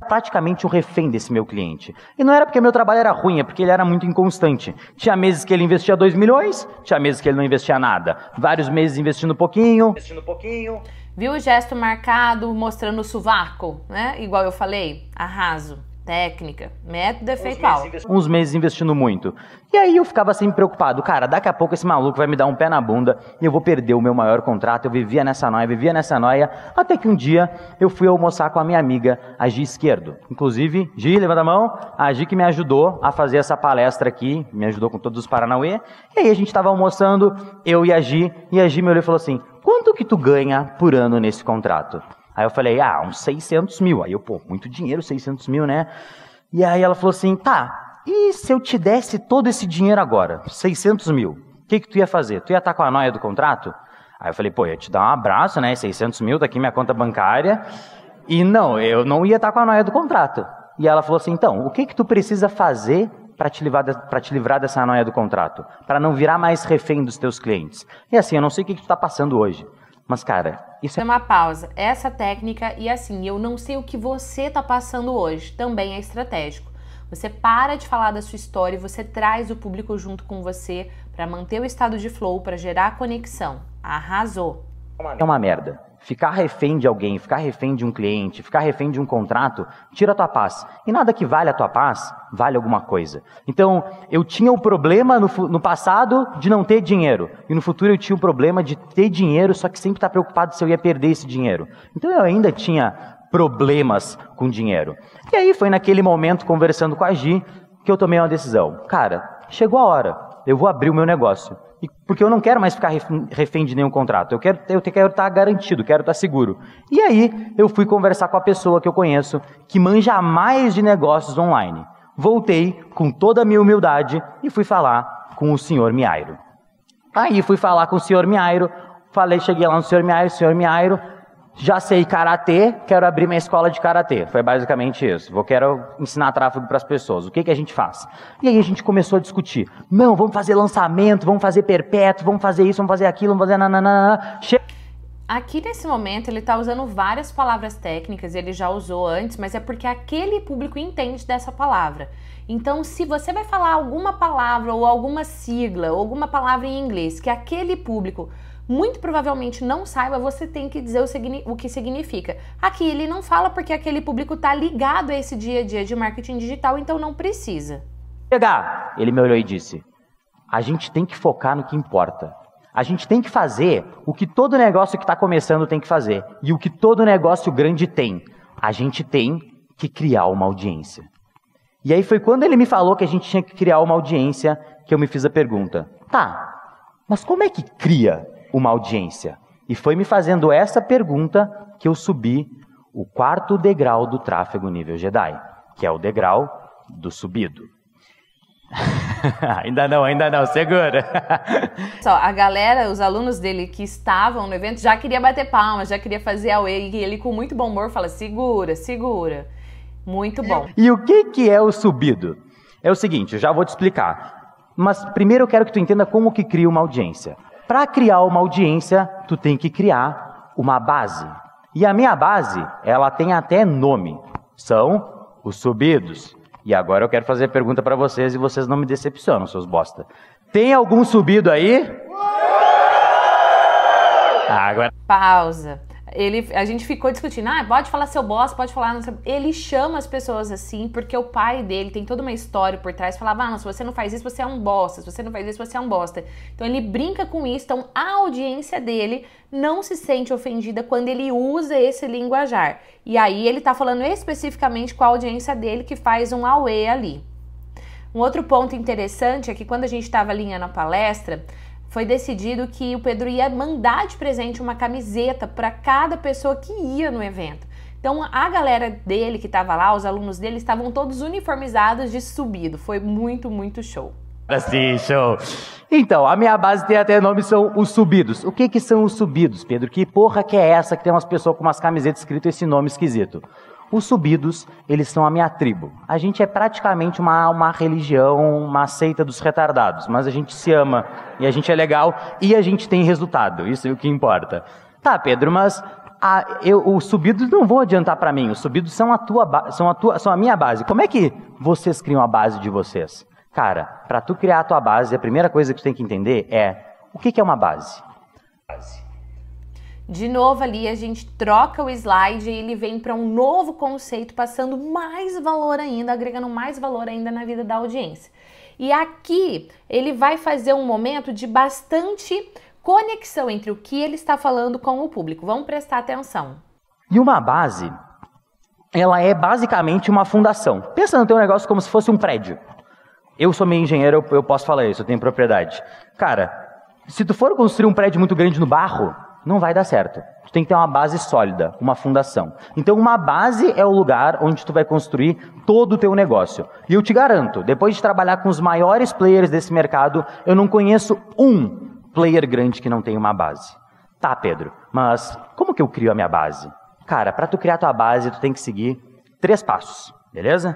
S2: praticamente o refém desse meu cliente. E não era porque meu trabalho era ruim, é porque ele era muito inconstante. Tinha meses que ele investia 2 milhões, tinha meses que ele não investia nada. Vários meses investindo pouquinho, investindo
S1: pouquinho. Viu o gesto marcado mostrando o sovaco, né? Igual eu falei, arraso técnica, método é feito algo. Uns
S2: meses investindo muito. E aí eu ficava sempre assim, preocupado, cara, daqui a pouco esse maluco vai me dar um pé na bunda e eu vou perder o meu maior contrato. Eu vivia nessa noia, vivia nessa noia, até que um dia eu fui almoçar com a minha amiga, a Gi Esquerdo. Inclusive, Gi, levanta a mão, a Gi que me ajudou a fazer essa palestra aqui, me ajudou com todos os Paranauê. E aí a gente estava almoçando, eu e a Gi, e a Gi me olhou e falou assim, quanto que tu ganha por ano nesse contrato? Aí eu falei, ah, uns 600 mil. Aí eu, pô, muito dinheiro, 600 mil, né? E aí ela falou assim, tá, e se eu te desse todo esse dinheiro agora, 600 mil, o que que tu ia fazer? Tu ia estar tá com a noia do contrato? Aí eu falei, pô, ia te dar um abraço, né, 600 mil, tá aqui minha conta bancária. E não, eu não ia estar tá com a noia do contrato. E ela falou assim, então, o que que tu precisa fazer para te, te, livrar dessa noia do contrato? Para não virar mais refém dos teus clientes. E assim, eu não sei o que, que tu está passando hoje. Mas, cara, isso é uma
S1: pausa. Essa técnica e assim, eu não sei o que você tá passando hoje, também é estratégico. Você para de falar da sua história e você traz o público junto com você para manter o estado de flow, para gerar conexão. Arrasou. É uma
S2: merda. Ficar refém de alguém, ficar refém de um cliente, ficar refém de um contrato, tira a tua paz. E nada que vale a tua paz vale alguma coisa. Então, eu tinha o problema no, no passado de não ter dinheiro. E no futuro eu tinha o problema de ter dinheiro, só que sempre estar tá preocupado se eu ia perder esse dinheiro. Então eu ainda tinha problemas com dinheiro. E aí foi naquele momento, conversando com a Gi, que eu tomei uma decisão. Cara, chegou a hora. Eu vou abrir o meu negócio porque eu não quero mais ficar refém de nenhum contrato. Eu quero, eu quero estar tá garantido, quero estar tá seguro. E aí eu fui conversar com a pessoa que eu conheço que manja mais de negócios online. Voltei com toda a minha humildade e fui falar com o senhor Miairo. Aí fui falar com o senhor Miairo, falei, cheguei lá no senhor Miairo, senhor Miairo, já sei karatê, quero abrir minha escola de karatê. Foi basicamente isso. Vou quero ensinar tráfego para as pessoas. O que que a gente faz? E aí a gente começou a discutir. Não, vamos fazer lançamento, vamos fazer perpétuo, vamos fazer isso, vamos fazer aquilo, vamos fazer nananana. Che
S1: Aqui nesse momento ele está usando várias palavras técnicas, ele já usou antes, mas é porque aquele público entende dessa palavra. Então, se você vai falar alguma palavra ou alguma sigla, ou alguma palavra em inglês que aquele público muito provavelmente não saiba, você tem que dizer o, o que significa. Aqui ele não fala porque aquele público está ligado a esse dia a dia de marketing digital, então não precisa. Pegar.
S2: ele me olhou e disse: a gente tem que focar no que importa. A gente tem que fazer o que todo negócio que está começando tem que fazer e o que todo negócio grande tem. A gente tem que criar uma audiência. E aí foi quando ele me falou que a gente tinha que criar uma audiência que eu me fiz a pergunta: tá, mas como é que cria uma audiência. E foi me fazendo essa pergunta que eu subi o quarto degrau do tráfego nível Jedi, que é o degrau do subido. ainda não, ainda não, segura.
S1: Só, a galera, os alunos dele que estavam no evento já queria bater palmas, já queria fazer a e ele com muito bom humor fala: "Segura, segura". Muito bom.
S2: E o que que é o subido? É o seguinte, eu já vou te explicar. Mas primeiro eu quero que tu entenda como que cria uma audiência. Para criar uma audiência, tu tem que criar uma base. E a minha base, ela tem até nome. São os subidos. E agora eu quero fazer a pergunta para vocês e vocês não me decepcionam, seus bosta. Tem algum subido aí? Ah, agora.
S1: Pausa ele, a gente ficou discutindo, ah, pode falar seu boss, pode falar. Ele chama as pessoas assim, porque o pai dele tem toda uma história por trás, falava, ah, não, se você não faz isso, você é um bosta, se você não faz isso, você é um bosta. Então ele brinca com isso, então a audiência dele não se sente ofendida quando ele usa esse linguajar. E aí ele tá falando especificamente com a audiência dele que faz um auê ali. Um outro ponto interessante é que quando a gente estava alinhando a palestra, foi decidido que o Pedro ia mandar de presente uma camiseta para cada pessoa que ia no evento. Então a galera dele que estava lá, os alunos dele, estavam todos uniformizados de subido. Foi muito, muito show.
S2: Assim, show. Então, a minha base tem até nome, são os subidos. O que que são os subidos, Pedro? Que porra que é essa que tem umas pessoas com umas camisetas escritas esse nome esquisito? Os subidos, eles são a minha tribo. A gente é praticamente uma, uma religião, uma seita dos retardados, mas a gente se ama e a gente é legal e a gente tem resultado. Isso é o que importa. Tá, Pedro, mas a, eu, os subidos não vão adiantar para mim. Os subidos são a, tua, são, a tua, são a minha base. Como é que vocês criam a base de vocês? Cara, para tu criar a tua base, a primeira coisa que tu tem que entender é o que, que é uma base? Base
S1: de novo ali a gente troca o slide e ele vem para um novo conceito, passando mais valor ainda, agregando mais valor ainda na vida da audiência. E aqui ele vai fazer um momento de bastante conexão entre o que ele está falando com o público. Vamos prestar atenção.
S2: E uma base, ela é basicamente uma fundação. Pensa no teu negócio como se fosse um prédio. Eu sou meio engenheiro, eu posso falar isso, eu tenho propriedade. Cara, se tu for construir um prédio muito grande no barro, não vai dar certo. Tu tem que ter uma base sólida, uma fundação. Então, uma base é o lugar onde tu vai construir todo o teu negócio. E eu te garanto, depois de trabalhar com os maiores players desse mercado, eu não conheço um player grande que não tenha uma base. Tá, Pedro, mas como que eu crio a minha base? Cara, para tu criar tua base, tu tem que seguir três passos, beleza?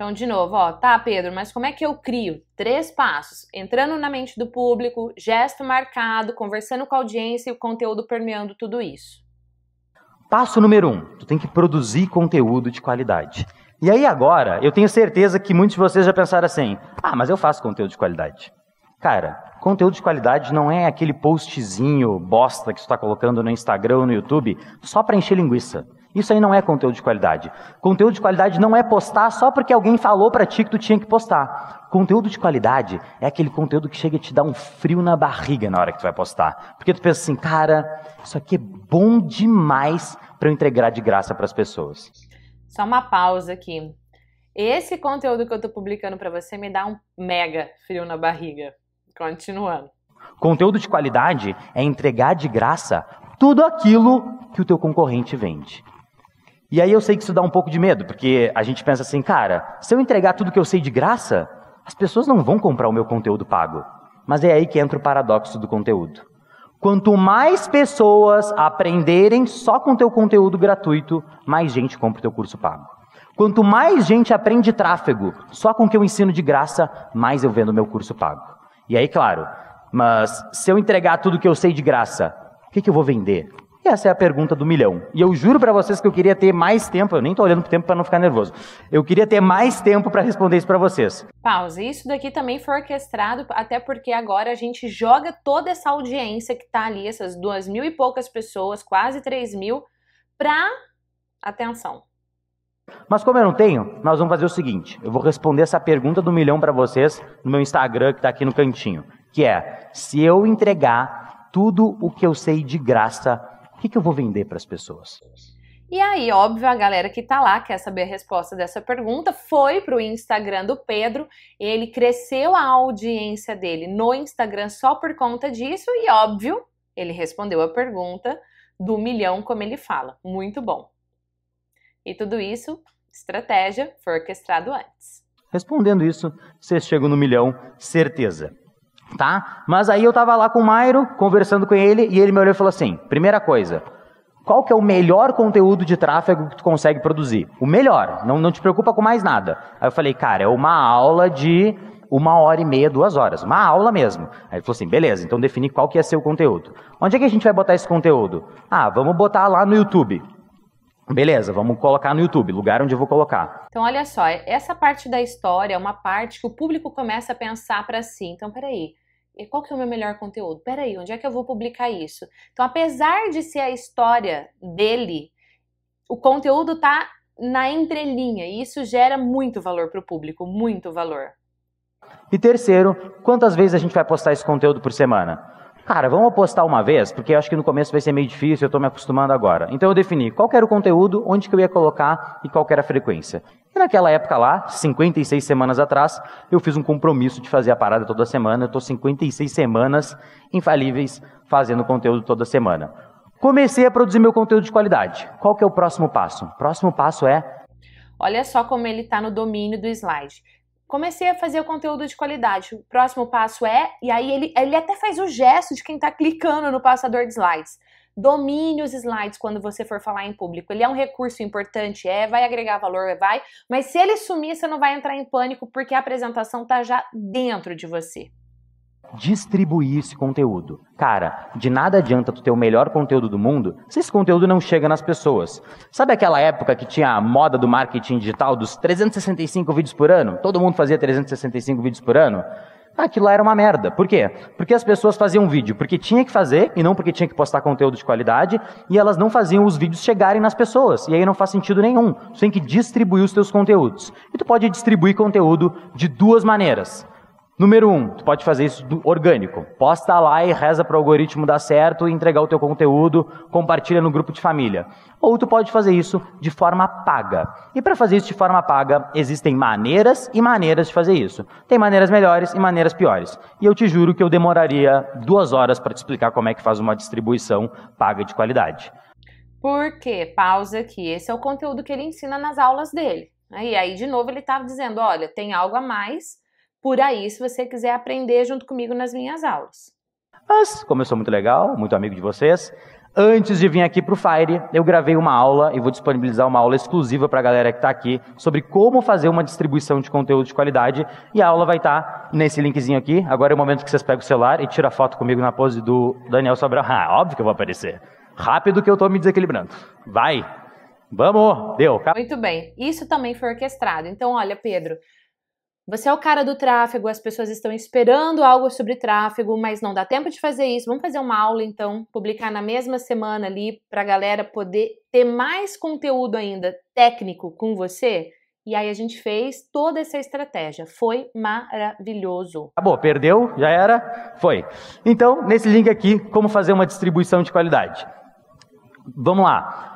S1: Então, de novo, ó, tá, Pedro, mas como é que eu crio? Três passos: entrando na mente do público, gesto marcado, conversando com a audiência e o conteúdo permeando tudo isso.
S2: Passo número um: tu tem que produzir conteúdo de qualidade. E aí agora, eu tenho certeza que muitos de vocês já pensaram assim: ah, mas eu faço conteúdo de qualidade. Cara, conteúdo de qualidade não é aquele postzinho bosta que tu está colocando no Instagram ou no YouTube só para encher linguiça. Isso aí não é conteúdo de qualidade. Conteúdo de qualidade não é postar só porque alguém falou para ti que tu tinha que postar. Conteúdo de qualidade é aquele conteúdo que chega a te dar um frio na barriga na hora que tu vai postar. Porque tu pensa assim, cara, isso aqui é bom demais para eu entregar de graça para as pessoas.
S1: Só uma pausa aqui. Esse conteúdo que eu tô publicando para você me dá um mega frio na barriga. Continuando.
S2: Conteúdo de qualidade é entregar de graça tudo aquilo que o teu concorrente vende. E aí eu sei que isso dá um pouco de medo, porque a gente pensa assim, cara, se eu entregar tudo que eu sei de graça, as pessoas não vão comprar o meu conteúdo pago. Mas é aí que entra o paradoxo do conteúdo. Quanto mais pessoas aprenderem só com teu conteúdo gratuito, mais gente compra o teu curso pago. Quanto mais gente aprende tráfego só com o que eu ensino de graça, mais eu vendo meu curso pago. E aí, claro, mas se eu entregar tudo que eu sei de graça, o que, que eu vou vender? Essa é a pergunta do milhão. E eu juro para vocês que eu queria ter mais tempo, eu nem tô olhando pro tempo para não ficar nervoso. Eu queria ter mais tempo para responder isso para vocês.
S1: Pausa. Isso daqui também foi orquestrado, até porque agora a gente joga toda essa audiência que tá ali, essas duas mil e poucas pessoas, quase três mil, pra. Atenção.
S2: Mas como eu não tenho, nós vamos fazer o seguinte: eu vou responder essa pergunta do milhão para vocês no meu Instagram que está aqui no cantinho, que é: se eu entregar tudo o que eu sei de graça o que, que eu vou vender para as pessoas?
S1: E aí, óbvio, a galera que tá lá quer saber a resposta dessa pergunta, foi pro Instagram do Pedro, ele cresceu a audiência dele no Instagram só por conta disso e óbvio, ele respondeu a pergunta do milhão como ele fala. Muito bom. E tudo isso, estratégia, foi orquestrado antes.
S2: Respondendo isso, vocês chegam no milhão, certeza tá? Mas aí eu tava lá com o Mairo, conversando com ele, e ele me olhou e falou assim: primeira coisa, qual que é o melhor conteúdo de tráfego que tu consegue produzir? O melhor, não, não te preocupa com mais nada. Aí eu falei, cara, é uma aula de uma hora e meia, duas horas, uma aula mesmo. Aí ele falou assim, beleza, então define qual que é seu conteúdo. Onde é que a gente vai botar esse conteúdo? Ah, vamos botar lá no YouTube. Beleza, vamos colocar no YouTube, lugar onde eu vou colocar.
S1: Então, olha só, essa parte da história é uma parte que o público começa a pensar para si. Então, peraí, qual que é o meu melhor conteúdo? Peraí, onde é que eu vou publicar isso? Então, apesar de ser a história dele, o conteúdo tá na entrelinha e isso gera muito valor para o público, muito valor.
S2: E terceiro, quantas vezes a gente vai postar esse conteúdo por semana? Cara, vamos apostar uma vez, porque eu acho que no começo vai ser meio difícil, eu estou me acostumando agora. Então eu defini qual era o conteúdo, onde que eu ia colocar e qual era a frequência. E naquela época lá, 56 semanas atrás, eu fiz um compromisso de fazer a parada toda semana. Eu estou 56 semanas infalíveis fazendo conteúdo toda semana. Comecei a produzir meu conteúdo de qualidade. Qual que é o próximo passo? O próximo passo é...
S1: Olha só como ele está no domínio do slide comecei a fazer o conteúdo de qualidade. O próximo passo é, e aí ele, ele até faz o gesto de quem está clicando no passador de slides. Domine os slides quando você for falar em público. Ele é um recurso importante, é, vai agregar valor, é, vai, mas se ele sumir, você não vai entrar em pânico porque a apresentação está já dentro de você
S2: distribuir esse conteúdo. Cara, de nada adianta tu ter o melhor conteúdo do mundo se esse conteúdo não chega nas pessoas. Sabe aquela época que tinha a moda do marketing digital dos 365 vídeos por ano? Todo mundo fazia 365 vídeos por ano? Aquilo lá era uma merda. Por quê? Porque as pessoas faziam vídeo porque tinha que fazer e não porque tinha que postar conteúdo de qualidade e elas não faziam os vídeos chegarem nas pessoas. E aí não faz sentido nenhum. Tu tem que distribuir os teus conteúdos. E tu pode distribuir conteúdo de duas maneiras. Número um, tu pode fazer isso orgânico. Posta lá e reza para o algoritmo dar certo e entregar o teu conteúdo, compartilha no grupo de família. Ou tu pode fazer isso de forma paga. E para fazer isso de forma paga, existem maneiras e maneiras de fazer isso. Tem maneiras melhores e maneiras piores. E eu te juro que eu demoraria duas horas para te explicar como é que faz uma distribuição paga de qualidade.
S1: Por quê? Pausa aqui. Esse é o conteúdo que ele ensina nas aulas dele. E aí, de novo, ele estava tá dizendo: olha, tem algo a mais por aí se você quiser aprender junto comigo nas minhas aulas.
S2: Mas, como eu sou muito legal, muito amigo de vocês, antes de vir aqui para o Fire, eu gravei uma aula e vou disponibilizar uma aula exclusiva para a galera que está aqui sobre como fazer uma distribuição de conteúdo de qualidade. E a aula vai estar tá nesse linkzinho aqui. Agora é o momento que vocês pegam o celular e tiram a foto comigo na pose do Daniel Sobral. Ah, óbvio que eu vou aparecer. Rápido que eu estou me desequilibrando. Vai! Vamos! Deu!
S1: Muito bem. Isso também foi orquestrado. Então, olha, Pedro, você é o cara do tráfego, as pessoas estão esperando algo sobre tráfego, mas não dá tempo de fazer isso. Vamos fazer uma aula então, publicar na mesma semana ali para a galera poder ter mais conteúdo ainda técnico com você. E aí a gente fez toda essa estratégia. Foi maravilhoso.
S2: Acabou, perdeu, já era, foi. Então, nesse link aqui, como fazer uma distribuição de qualidade. Vamos lá.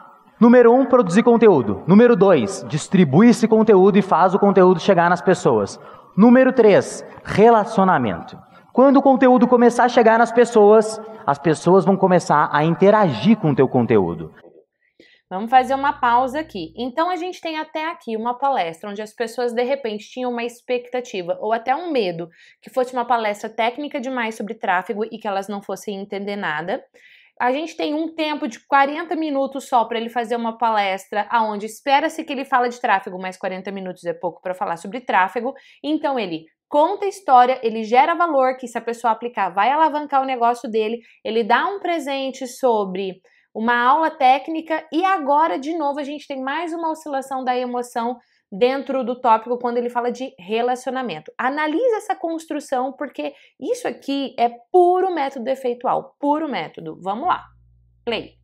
S2: Número um, produzir conteúdo. Número dois, distribui esse conteúdo e faz o conteúdo chegar nas pessoas. Número três, relacionamento. Quando o conteúdo começar a chegar nas pessoas, as pessoas vão começar a interagir com o teu conteúdo.
S1: Vamos fazer uma pausa aqui. Então a gente tem até aqui uma palestra onde as pessoas de repente tinham uma expectativa ou até um medo que fosse uma palestra técnica demais sobre tráfego e que elas não fossem entender nada. A gente tem um tempo de 40 minutos só para ele fazer uma palestra, aonde espera-se que ele fala de tráfego, mas 40 minutos é pouco para falar sobre tráfego. Então ele conta história, ele gera valor que se a pessoa aplicar vai alavancar o negócio dele, ele dá um presente sobre uma aula técnica e agora de novo a gente tem mais uma oscilação da emoção dentro do tópico quando ele fala de relacionamento. Analise essa construção, porque isso aqui é puro método efeitual, puro método. Vamos lá, play.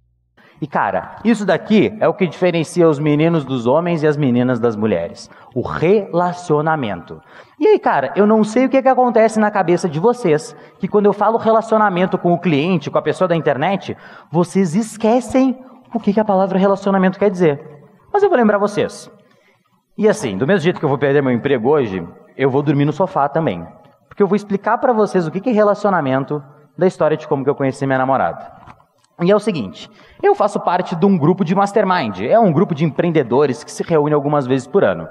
S2: E cara, isso daqui é o que diferencia os meninos dos homens e as meninas das mulheres: o relacionamento. E aí, cara, eu não sei o que, é que acontece na cabeça de vocês, que quando eu falo relacionamento com o cliente, com a pessoa da internet, vocês esquecem o que, que a palavra relacionamento quer dizer. Mas eu vou lembrar vocês. E assim, do mesmo jeito que eu vou perder meu emprego hoje, eu vou dormir no sofá também. Porque eu vou explicar para vocês o que é relacionamento da história de como que eu conheci minha namorada. E é o seguinte, eu faço parte de um grupo de mastermind. É um grupo de empreendedores que se reúne algumas vezes por ano.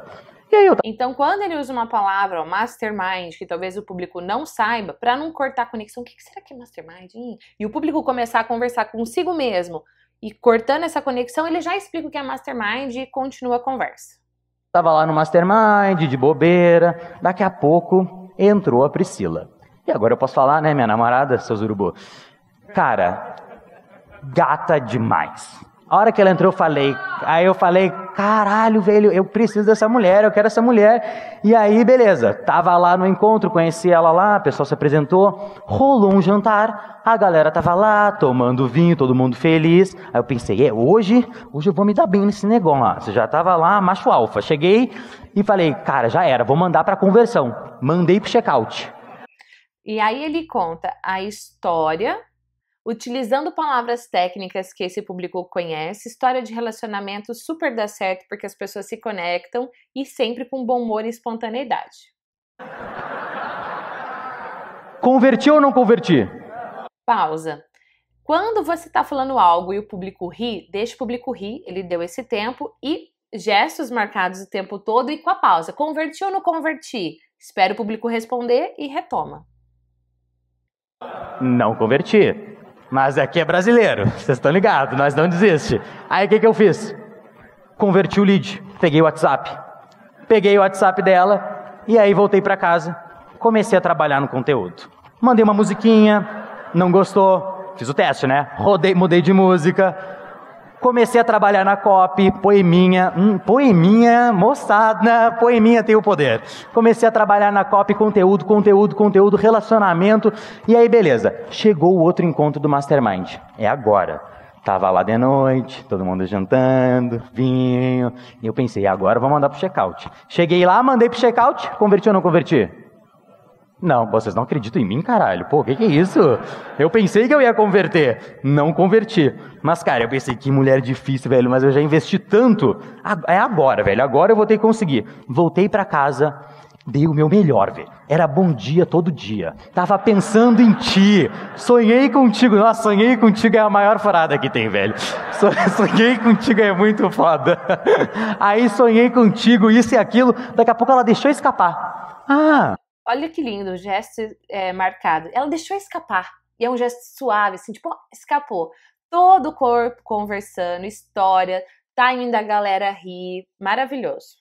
S1: Eu... Então, quando ele usa uma palavra, ó, mastermind, que talvez o público não saiba, para não cortar a conexão, o que será que é mastermind? E o público começar a conversar consigo mesmo e cortando essa conexão, ele já explica o que é mastermind e continua a conversa.
S2: Estava lá no mastermind, de bobeira. Daqui a pouco entrou a Priscila. E agora eu posso falar, né, minha namorada, seus urubu? Cara, gata demais. A hora que ela entrou, eu falei. Aí eu falei, caralho, velho, eu preciso dessa mulher, eu quero essa mulher. E aí, beleza, tava lá no encontro, conheci ela lá, o pessoal se apresentou, rolou um jantar, a galera tava lá, tomando vinho, todo mundo feliz. Aí eu pensei, é hoje, hoje eu vou me dar bem nesse negócio lá. Você já tava lá, macho alfa. Cheguei e falei, cara, já era, vou mandar pra conversão. Mandei pro check-out.
S1: E aí ele conta a história Utilizando palavras técnicas que esse público conhece, história de relacionamento super dá certo porque as pessoas se conectam e sempre com bom humor e espontaneidade.
S2: Converti ou não converti?
S1: Pausa. Quando você está falando algo e o público ri, deixa o público rir, ele deu esse tempo e gestos marcados o tempo todo e com a pausa. Converti ou não converti? Espera o público responder e retoma.
S2: Não converti. Mas aqui é brasileiro, vocês estão ligados, nós não desiste. Aí o que, que eu fiz? Converti o lead, peguei o WhatsApp. Peguei o WhatsApp dela e aí voltei para casa, comecei a trabalhar no conteúdo. Mandei uma musiquinha, não gostou, fiz o teste, né? Rodei, mudei de música, Comecei a trabalhar na COP, poeminha, hum, poeminha, moçada, poeminha tem o poder. Comecei a trabalhar na COP, conteúdo, conteúdo, conteúdo, relacionamento. E aí, beleza. Chegou o outro encontro do Mastermind. É agora. Tava lá de noite, todo mundo jantando, vinho. E eu pensei, agora vou mandar pro check-out. Cheguei lá, mandei pro check-out, converti ou não converti? Não, vocês não acreditam em mim, caralho. Pô, o que, que é isso? Eu pensei que eu ia converter. Não converti. Mas, cara, eu pensei que mulher difícil, velho. Mas eu já investi tanto. É agora, velho. Agora eu vou ter que conseguir. Voltei para casa, dei o meu melhor, velho. Era bom dia todo dia. Tava pensando em ti. Sonhei contigo. Nossa, sonhei contigo é a maior furada que tem, velho. Sonhei contigo é muito foda. Aí sonhei contigo, isso e aquilo. Daqui a pouco ela deixou escapar. Ah,
S1: Olha que lindo, o gesto é, marcado. Ela deixou escapar. E é um gesto suave, assim, tipo, escapou. Todo o corpo conversando, história, timing da galera rir. Maravilhoso.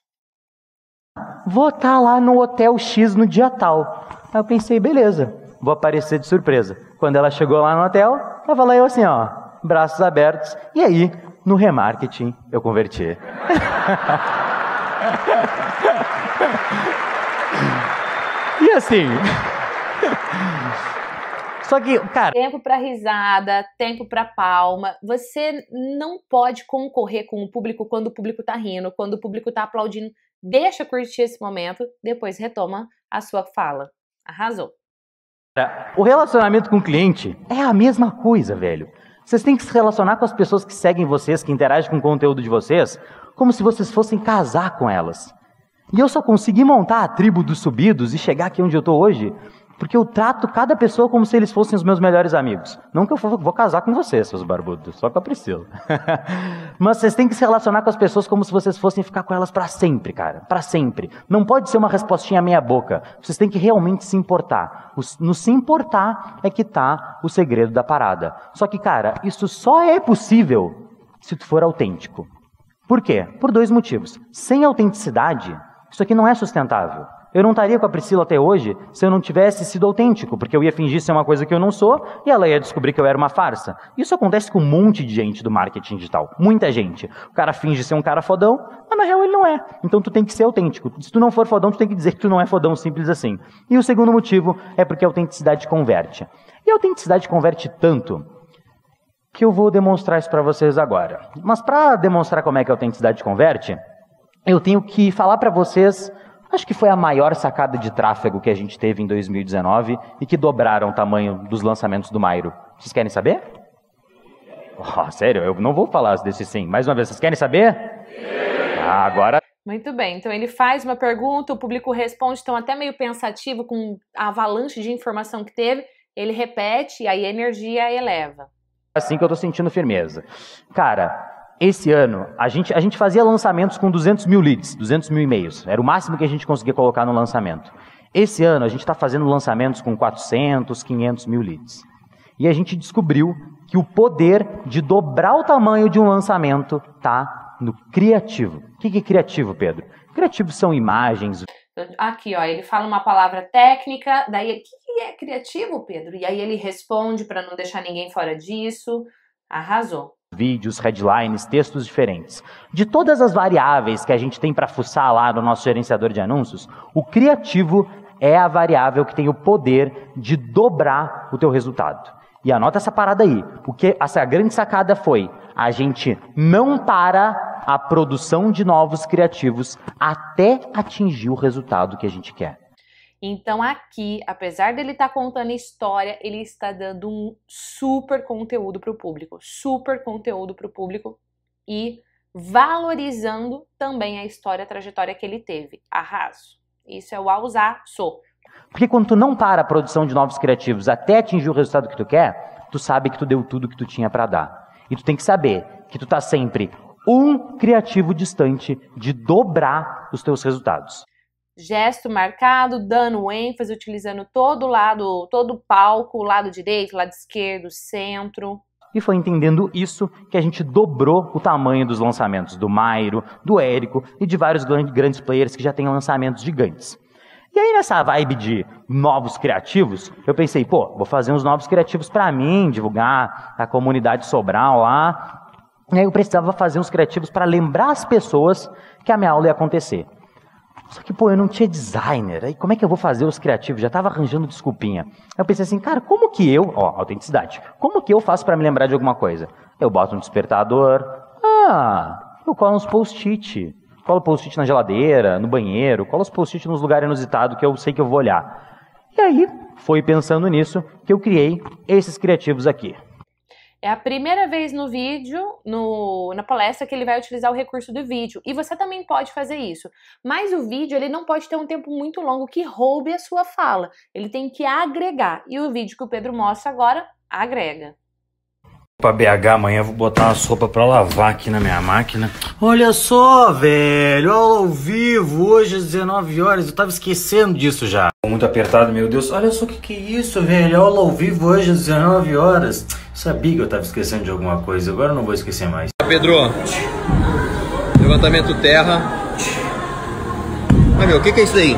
S2: Vou estar tá lá no Hotel X no dia tal. Aí eu pensei, beleza, vou aparecer de surpresa. Quando ela chegou lá no hotel, tava lá eu assim, ó, braços abertos. E aí, no remarketing, eu converti.
S1: assim. Só que, cara. Tempo para risada, tempo para palma. Você não pode concorrer com o público quando o público tá rindo, quando o público tá aplaudindo. Deixa curtir esse momento, depois retoma a sua fala. Arrasou.
S2: O relacionamento com o cliente é a mesma coisa, velho. Vocês têm que se relacionar com as pessoas que seguem vocês, que interagem com o conteúdo de vocês, como se vocês fossem casar com elas. E eu só consegui montar a tribo dos subidos e chegar aqui onde eu estou hoje porque eu trato cada pessoa como se eles fossem os meus melhores amigos. Não que eu vou casar com vocês, seus barbudos, só que eu preciso. Mas vocês têm que se relacionar com as pessoas como se vocês fossem ficar com elas para sempre, cara, para sempre. Não pode ser uma respostinha meia boca. Vocês têm que realmente se importar. No se importar é que tá o segredo da parada. Só que, cara, isso só é possível se tu for autêntico. Por quê? Por dois motivos. Sem autenticidade, isso aqui não é sustentável. Eu não estaria com a Priscila até hoje se eu não tivesse sido autêntico, porque eu ia fingir ser uma coisa que eu não sou e ela ia descobrir que eu era uma farsa. Isso acontece com um monte de gente do marketing digital, muita gente. O cara finge ser um cara fodão, mas na real ele não é. Então tu tem que ser autêntico. Se tu não for fodão, tu tem que dizer que tu não é fodão, simples assim. E o segundo motivo é porque a autenticidade converte. E a autenticidade converte tanto que eu vou demonstrar isso para vocês agora. Mas para demonstrar como é que a autenticidade converte, eu tenho que falar para vocês, acho que foi a maior sacada de tráfego que a gente teve em 2019 e que dobraram o tamanho dos lançamentos do Mairo. Vocês querem saber? Oh, sério, eu não vou falar desse sim. Mais uma vez, vocês querem saber? Sim. Ah, agora.
S1: Muito bem, então ele faz uma pergunta, o público responde, estão até meio pensativo com a avalanche de informação que teve. Ele repete e aí a energia eleva. Assim que
S2: eu tô sentindo firmeza. Cara, esse ano, a gente, a gente fazia lançamentos com 200 mil leads, 200 mil e-mails. Era o máximo que a gente conseguia colocar no lançamento. Esse ano, a gente está fazendo lançamentos com 400, 500 mil leads. E a gente descobriu que o poder de dobrar o tamanho de um lançamento tá no criativo. O que é criativo, Pedro? Criativos são imagens.
S1: Aqui, ó, ele fala uma palavra técnica, daí o que é criativo, Pedro? E aí ele responde para não deixar ninguém fora disso. Arrasou
S2: vídeos, headlines, textos diferentes. De todas as variáveis que a gente tem para fuçar lá no nosso gerenciador de anúncios, o criativo é a variável que tem o poder de dobrar o teu resultado. E anota essa parada aí, porque essa grande sacada foi: a gente não para a produção de novos criativos até atingir o resultado que a gente quer.
S1: Então aqui, apesar dele estar tá contando história, ele está dando um super conteúdo para o público, super conteúdo para o público e valorizando também a história, a trajetória que ele teve. Arraso. Isso é o sou.
S2: Porque quando tu não para a produção de novos criativos até atingir o resultado que tu quer, tu sabe que tu deu tudo que tu tinha para dar. E tu tem que saber que tu tá sempre um criativo distante de dobrar os teus resultados
S1: gesto marcado, dando ênfase, utilizando todo o lado, todo o palco, lado direito, lado esquerdo, centro.
S2: E foi entendendo isso que a gente dobrou o tamanho dos lançamentos do Mairo, do Érico e de vários grandes players que já têm lançamentos gigantes. E aí nessa vibe de novos criativos, eu pensei, pô, vou fazer uns novos criativos para mim, divulgar a comunidade Sobral lá. E aí eu precisava fazer uns criativos para lembrar as pessoas que a minha aula ia acontecer. Só que, pô, eu não tinha designer. Aí como é que eu vou fazer os criativos? Já estava arranjando desculpinha. Aí eu pensei assim, cara, como que eu, ó, autenticidade, como que eu faço para me lembrar de alguma coisa? Eu boto um despertador. Ah, eu colo uns post-it. Colo post-it na geladeira, no banheiro, colo os post-it nos lugares inusitados que eu sei que eu vou olhar. E aí, foi pensando nisso que eu criei esses criativos aqui.
S1: É a primeira vez no vídeo, no, na palestra, que ele vai utilizar o recurso do vídeo. E você também pode fazer isso. Mas o vídeo, ele não pode ter um tempo muito longo que roube a sua fala. Ele tem que agregar. E o vídeo que o Pedro mostra agora agrega
S2: pra BH amanhã, vou botar uma sopa pra lavar aqui na minha máquina. Olha só, velho, aula ao vivo, hoje às 19 horas, eu tava esquecendo disso já. Muito apertado, meu Deus, olha só o que que é isso, velho, aula ao vivo hoje às 19 horas. Sabia que eu tava esquecendo de alguma coisa, agora eu não vou esquecer mais. Pedro, levantamento terra. Mas, meu, o que que é isso aí?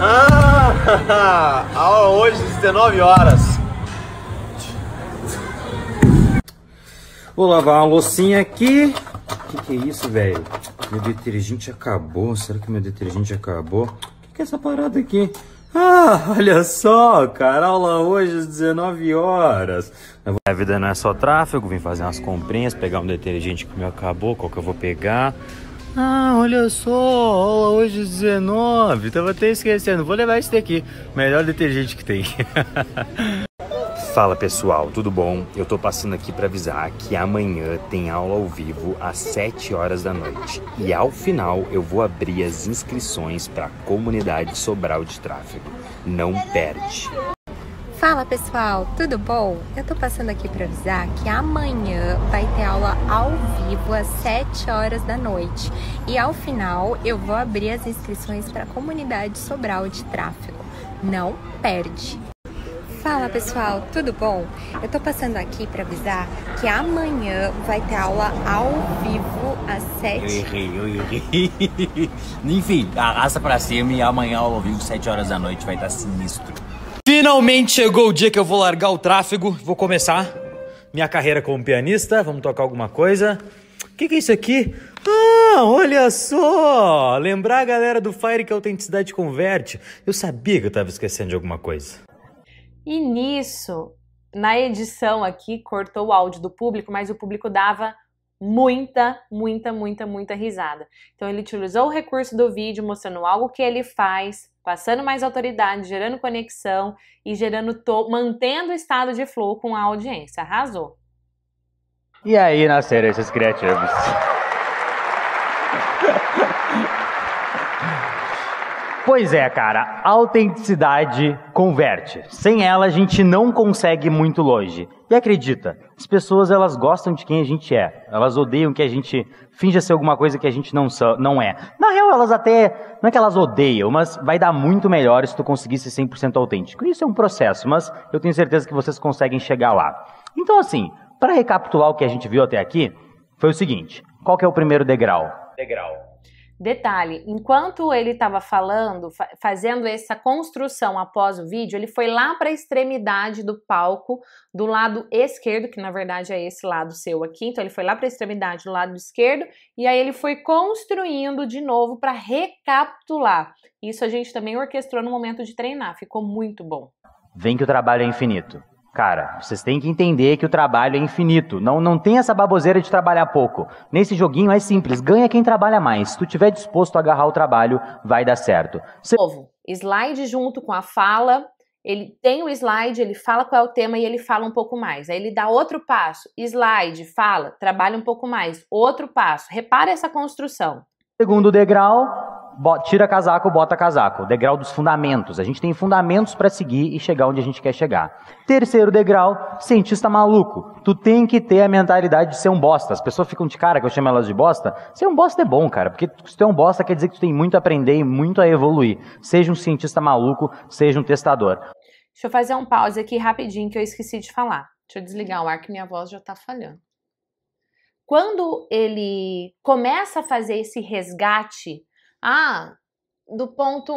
S2: Ah, aula hoje às 19 horas. Vou lavar uma loucinha aqui. O que, que é isso, velho? Meu detergente acabou. Será que meu detergente acabou? O que, que é essa parada aqui? Ah, olha só, cara, aula hoje às 19 horas. A vida não é só tráfego, vim fazer umas comprinhas, pegar um detergente que me acabou, qual que eu vou pegar. Ah, olha só, aula hoje às 19, tava até esquecendo, vou levar esse daqui, melhor detergente que tem. Fala pessoal, tudo bom? Eu tô passando aqui para avisar que amanhã tem aula ao vivo às 7 horas da noite e ao final eu vou abrir as inscrições para a comunidade Sobral de Tráfego. Não perde!
S1: Fala pessoal, tudo bom? Eu tô passando aqui para
S2: avisar que amanhã vai ter aula ao vivo às 7 horas da noite e ao final eu vou abrir as inscrições para a comunidade Sobral de Tráfego. Não perde! Fala pessoal, tudo bom? Eu tô passando aqui para avisar que amanhã vai ter aula ao vivo às 7. Eu errei, eu errei. Enfim, arrasta pra cima e amanhã aula ao vivo, 7 horas da noite, vai estar tá sinistro. Finalmente chegou o dia que eu vou largar o tráfego, vou começar minha carreira como pianista, vamos tocar alguma coisa. O que, que é isso aqui? Ah, olha só! Lembrar a galera do Fire que a autenticidade converte. Eu sabia que eu estava esquecendo de alguma coisa.
S1: E nisso, na edição aqui, cortou o áudio do público, mas o público dava muita, muita, muita, muita risada. Então ele utilizou o recurso do vídeo mostrando algo que ele faz, passando mais autoridade, gerando conexão e gerando mantendo o estado de flow com a audiência. Arrasou.
S2: E aí nasceram esses criativos. Pois é, cara, autenticidade converte. Sem ela a gente não consegue muito longe. E acredita, as pessoas elas gostam de quem a gente é. Elas odeiam que a gente finja ser alguma coisa que a gente não, não é. Na real, elas até. Não é que elas odeiam, mas vai dar muito melhor se tu conseguir ser 100% autêntico. Isso é um processo, mas eu tenho certeza que vocês conseguem chegar lá. Então, assim, para recapitular o que a gente viu até aqui, foi o seguinte: qual é o primeiro degrau? Degrau
S1: Detalhe: enquanto ele estava falando, fa fazendo essa construção após o vídeo, ele foi lá para a extremidade do palco, do lado esquerdo, que na verdade é esse lado seu aqui. Então, ele foi lá para a extremidade do lado esquerdo e aí ele foi construindo de novo para recapitular. Isso a gente também orquestrou no momento de treinar, ficou muito bom.
S2: Vem que o trabalho é infinito. Cara, vocês têm que entender que o trabalho é infinito. Não, não tem essa baboseira de trabalhar pouco. Nesse joguinho é simples, ganha quem trabalha mais. Se tu tiver disposto a agarrar o trabalho, vai dar certo. Cê... Novo,
S1: slide junto com a fala. Ele tem o slide, ele fala qual é o tema e ele fala um pouco mais. Aí ele dá outro passo, slide, fala, trabalha um pouco mais, outro passo. Repara essa construção.
S2: Segundo degrau, bota, tira casaco, bota casaco. Degrau dos fundamentos. A gente tem fundamentos para seguir e chegar onde a gente quer chegar. Terceiro degrau, cientista maluco. Tu tem que ter a mentalidade de ser um bosta. As pessoas ficam de cara que eu chamo elas de bosta. Ser um bosta é bom, cara, porque se tu é um bosta quer dizer que tu tem muito a aprender e muito a evoluir. Seja um cientista maluco, seja um testador.
S1: Deixa eu fazer um pause aqui rapidinho que eu esqueci de falar. Deixa eu desligar o ar que minha voz já tá falhando. Quando ele começa a fazer esse resgate ah, do ponto 1,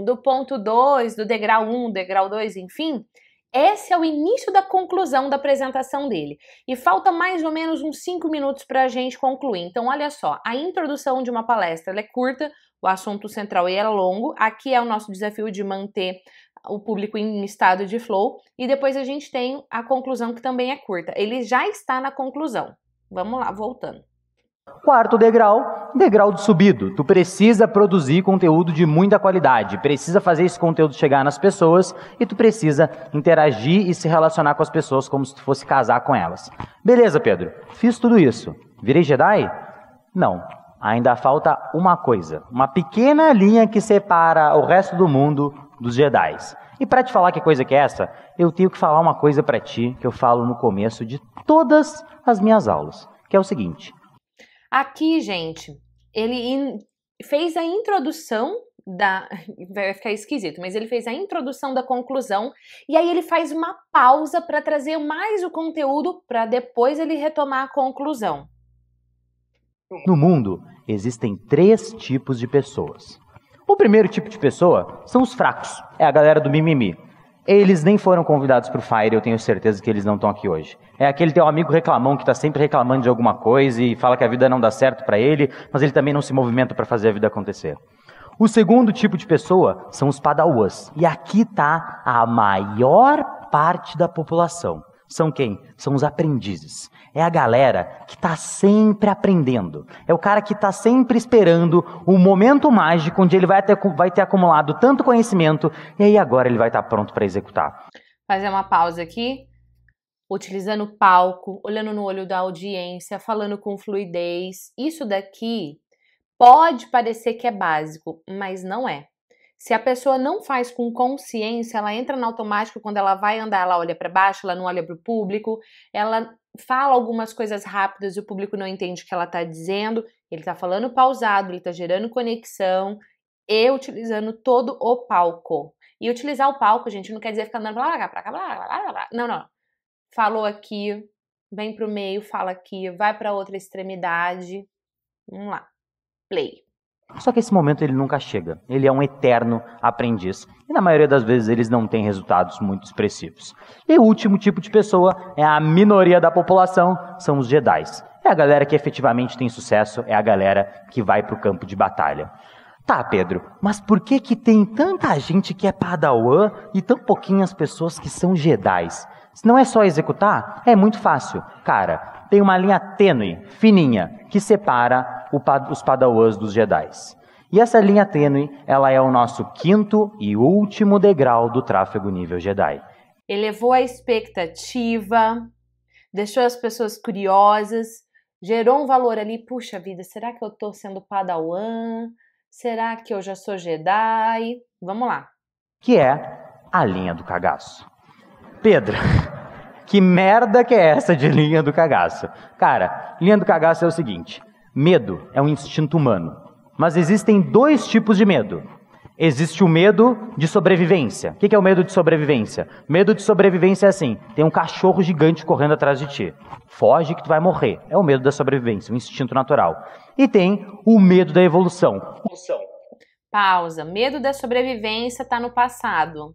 S1: um, do ponto 2, do degrau 1, um, degrau 2, enfim, esse é o início da conclusão da apresentação dele. E falta mais ou menos uns 5 minutos para a gente concluir. Então, olha só, a introdução de uma palestra é curta, o assunto central é longo. Aqui é o nosso desafio de manter o público em estado de flow. E depois a gente tem a conclusão que também é curta. Ele já está na conclusão. Vamos lá, voltando.
S2: Quarto degrau, degrau de subido. Tu precisa produzir conteúdo de muita qualidade, precisa fazer esse conteúdo chegar nas pessoas e tu precisa interagir e se relacionar com as pessoas como se tu fosse casar com elas. Beleza, Pedro? Fiz tudo isso. Virei Jedi? Não. Ainda falta uma coisa, uma pequena linha que separa o resto do mundo dos Jedi. E para te falar que coisa que é essa, eu tenho que falar uma coisa para ti que eu falo no começo de todas as minhas aulas, que é o seguinte:
S1: Aqui, gente, ele in, fez a introdução da. Vai ficar esquisito, mas ele fez a introdução da conclusão e aí ele faz uma pausa para trazer mais o conteúdo para depois ele retomar a conclusão.
S2: No mundo, existem três tipos de pessoas. O primeiro tipo de pessoa são os fracos, é a galera do mimimi. Eles nem foram convidados para o Fire, eu tenho certeza que eles não estão aqui hoje. É aquele teu amigo reclamão que está sempre reclamando de alguma coisa e fala que a vida não dá certo para ele, mas ele também não se movimenta para fazer a vida acontecer. O segundo tipo de pessoa são os padawans. E aqui está a maior parte da população. São quem? São os aprendizes. É a galera que está sempre aprendendo. É o cara que está sempre esperando o momento mágico onde ele vai ter, vai ter acumulado tanto conhecimento e aí agora ele vai estar tá pronto para executar.
S1: Fazer uma pausa aqui. Utilizando o palco, olhando no olho da audiência, falando com fluidez. Isso daqui pode parecer que é básico, mas não é. Se a pessoa não faz com consciência, ela entra no automático quando ela vai andar, ela olha para baixo, ela não olha para o público, ela fala algumas coisas rápidas e o público não entende o que ela está dizendo, ele está falando pausado, ele está gerando conexão e utilizando todo o palco. E utilizar o palco, gente, não quer dizer ficar andando pra cá, pra cá, blá, blá, blá, blá. Não, não. Falou aqui, vem pro meio, fala aqui, vai pra outra extremidade. Vamos lá. Play.
S2: Só que esse momento ele nunca chega. Ele é um eterno aprendiz. E na maioria das vezes eles não têm resultados muito expressivos. E o último tipo de pessoa é a minoria da população, são os Jedi. É a galera que efetivamente tem sucesso, é a galera que vai para o campo de batalha. Tá, Pedro, mas por que que tem tanta gente que é padawan e tão pouquinhas pessoas que são Jedi? Se não é só executar, é muito fácil. Cara, tem uma linha tênue, fininha, que separa os padawans dos Jedi. E essa linha tênue, ela é o nosso quinto e último degrau do tráfego nível Jedi.
S1: Elevou a expectativa, deixou as pessoas curiosas, gerou um valor ali, puxa vida, será que eu estou sendo padawan? Será que eu já sou Jedi? Vamos lá.
S2: Que é a linha do cagaço. Pedro, Que merda que é essa de linha do cagaço? Cara, linha do cagaço é o seguinte: medo é um instinto humano. Mas existem dois tipos de medo. Existe o medo de sobrevivência. O que é o medo de sobrevivência? Medo de sobrevivência é assim: tem um cachorro gigante correndo atrás de ti. Foge que tu vai morrer. É o medo da sobrevivência, um instinto natural. E tem o medo da evolução.
S1: Pausa. Medo da sobrevivência está no passado.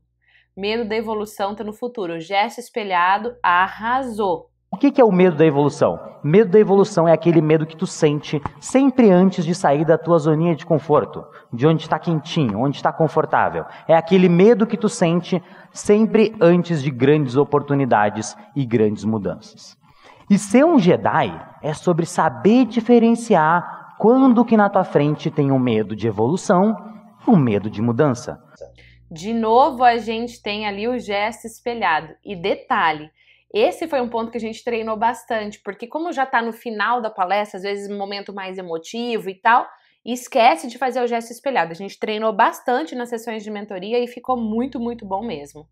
S1: Medo da evolução está no futuro. Gesto espelhado arrasou. O que, que
S2: é o medo da evolução? Medo da evolução é aquele medo que tu sente sempre antes de sair da tua zoninha de conforto, de onde está quentinho, onde está confortável. É aquele medo que tu sente sempre antes de grandes oportunidades e grandes mudanças. E ser um Jedi é sobre saber diferenciar quando que na tua frente tem um medo de evolução, um medo de mudança.
S1: De novo, a gente tem ali o gesto espelhado. E detalhe, esse foi um ponto que a gente treinou bastante, porque como já está no final da palestra, às vezes um momento mais emotivo e tal, esquece de fazer o gesto espelhado. A gente treinou bastante nas sessões de mentoria e ficou muito, muito bom mesmo.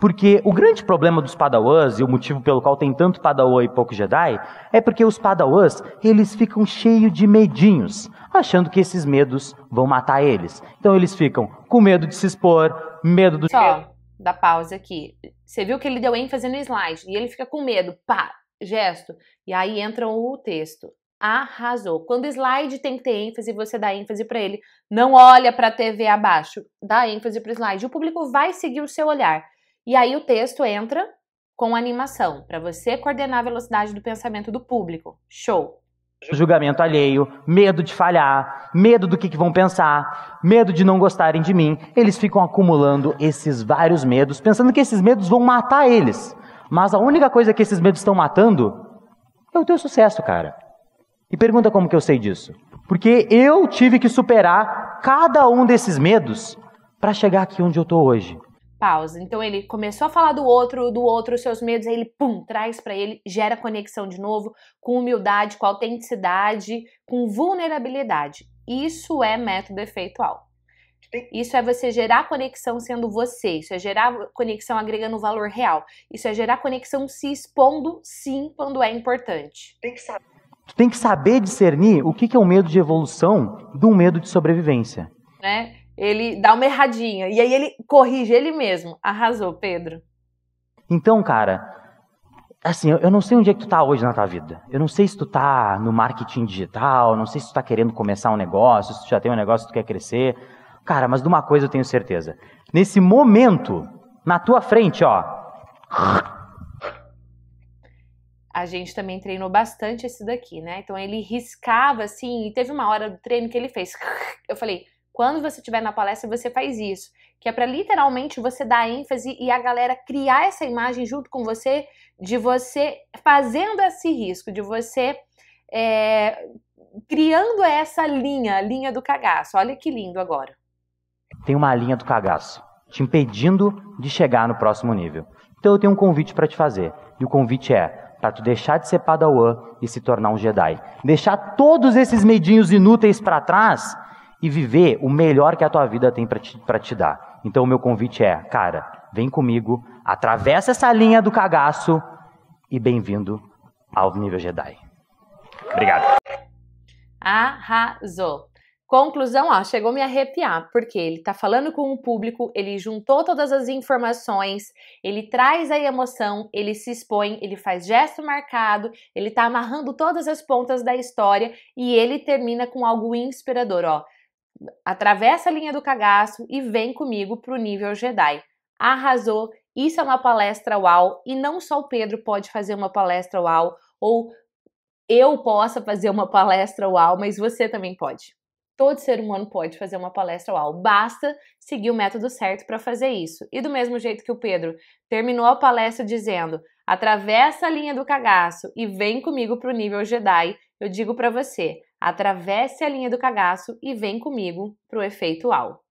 S2: Porque o grande problema dos padawans e o motivo pelo qual tem tanto padawan e pouco Jedi é porque os padawans, eles ficam cheios de medinhos achando que esses medos vão matar eles. Então eles ficam com medo de se expor, medo do. Só,
S1: da pausa aqui. Você viu que ele deu ênfase no slide e ele fica com medo, pá, gesto. E aí entra o texto. Arrasou. Quando o slide tem que ter ênfase, você dá ênfase para ele. Não olha para a TV abaixo, dá ênfase para o slide. O público vai seguir o seu olhar. E aí o texto entra com animação, para você coordenar a velocidade do pensamento do público. Show!
S2: julgamento alheio, medo de falhar, medo do que, que, vão pensar, medo de não gostarem de mim. Eles ficam acumulando esses vários medos, pensando que esses medos vão matar eles. Mas a única coisa que esses medos estão matando é o teu sucesso, cara. E pergunta como que eu sei disso? Porque eu tive que superar cada um desses medos para chegar aqui onde eu estou hoje
S1: pausa. Então ele começou a falar do outro, do outro, seus medos, aí ele pum, traz para ele, gera conexão de novo, com humildade, com autenticidade, com vulnerabilidade. Isso é método efeitual. Isso é você gerar conexão sendo você, isso é gerar conexão agregando valor real, isso é gerar conexão se expondo sim quando é importante. Tem que saber,
S2: Tem que saber discernir o que é o um medo de evolução do medo de sobrevivência.
S1: Né? Ele dá uma erradinha. E aí ele corrige ele mesmo. Arrasou, Pedro.
S2: Então, cara, assim, eu não sei onde é que tu tá hoje na tua vida. Eu não sei se tu tá no marketing digital, não sei se tu tá querendo começar um negócio, se tu já tem um negócio que tu quer crescer. Cara, mas de uma coisa eu tenho certeza. Nesse momento, na tua frente, ó.
S1: A gente também treinou bastante esse daqui, né? Então ele riscava assim, e teve uma hora do treino que ele fez. Eu falei, quando você estiver na palestra, você faz isso, que é para literalmente você dar ênfase e a galera criar essa imagem junto com você de você fazendo esse risco, de você é, criando essa linha, linha do cagaço. Olha que lindo agora.
S2: Tem uma linha do cagaço te impedindo de chegar no próximo nível. Então eu tenho um convite para te fazer. E o convite é para tu deixar de ser padawan e se tornar um Jedi. Deixar todos esses medinhos inúteis para trás e viver o melhor que a tua vida tem para te, pra te dar. Então, o meu convite é, cara, vem comigo, atravessa essa linha do cagaço e bem-vindo ao nível Jedi. Obrigado.
S1: Arrasou. Conclusão, ó, chegou a me arrepiar, porque ele tá falando com o público, ele juntou todas as informações, ele traz a emoção, ele se expõe, ele faz gesto marcado, ele tá amarrando todas as pontas da história e ele termina com algo inspirador, ó atravessa a linha do cagaço e vem comigo para o nível Jedi. Arrasou! Isso é uma palestra UAU e não só o Pedro pode fazer uma palestra UAU ou eu possa fazer uma palestra UAU, mas você também pode. Todo ser humano pode fazer uma palestra UAU, basta seguir o método certo para fazer isso. E do mesmo jeito que o Pedro terminou a palestra dizendo: atravessa a linha do cagaço e vem comigo para o nível Jedi, eu digo para você, atravesse a linha do cagaço e vem comigo para o efeito Al.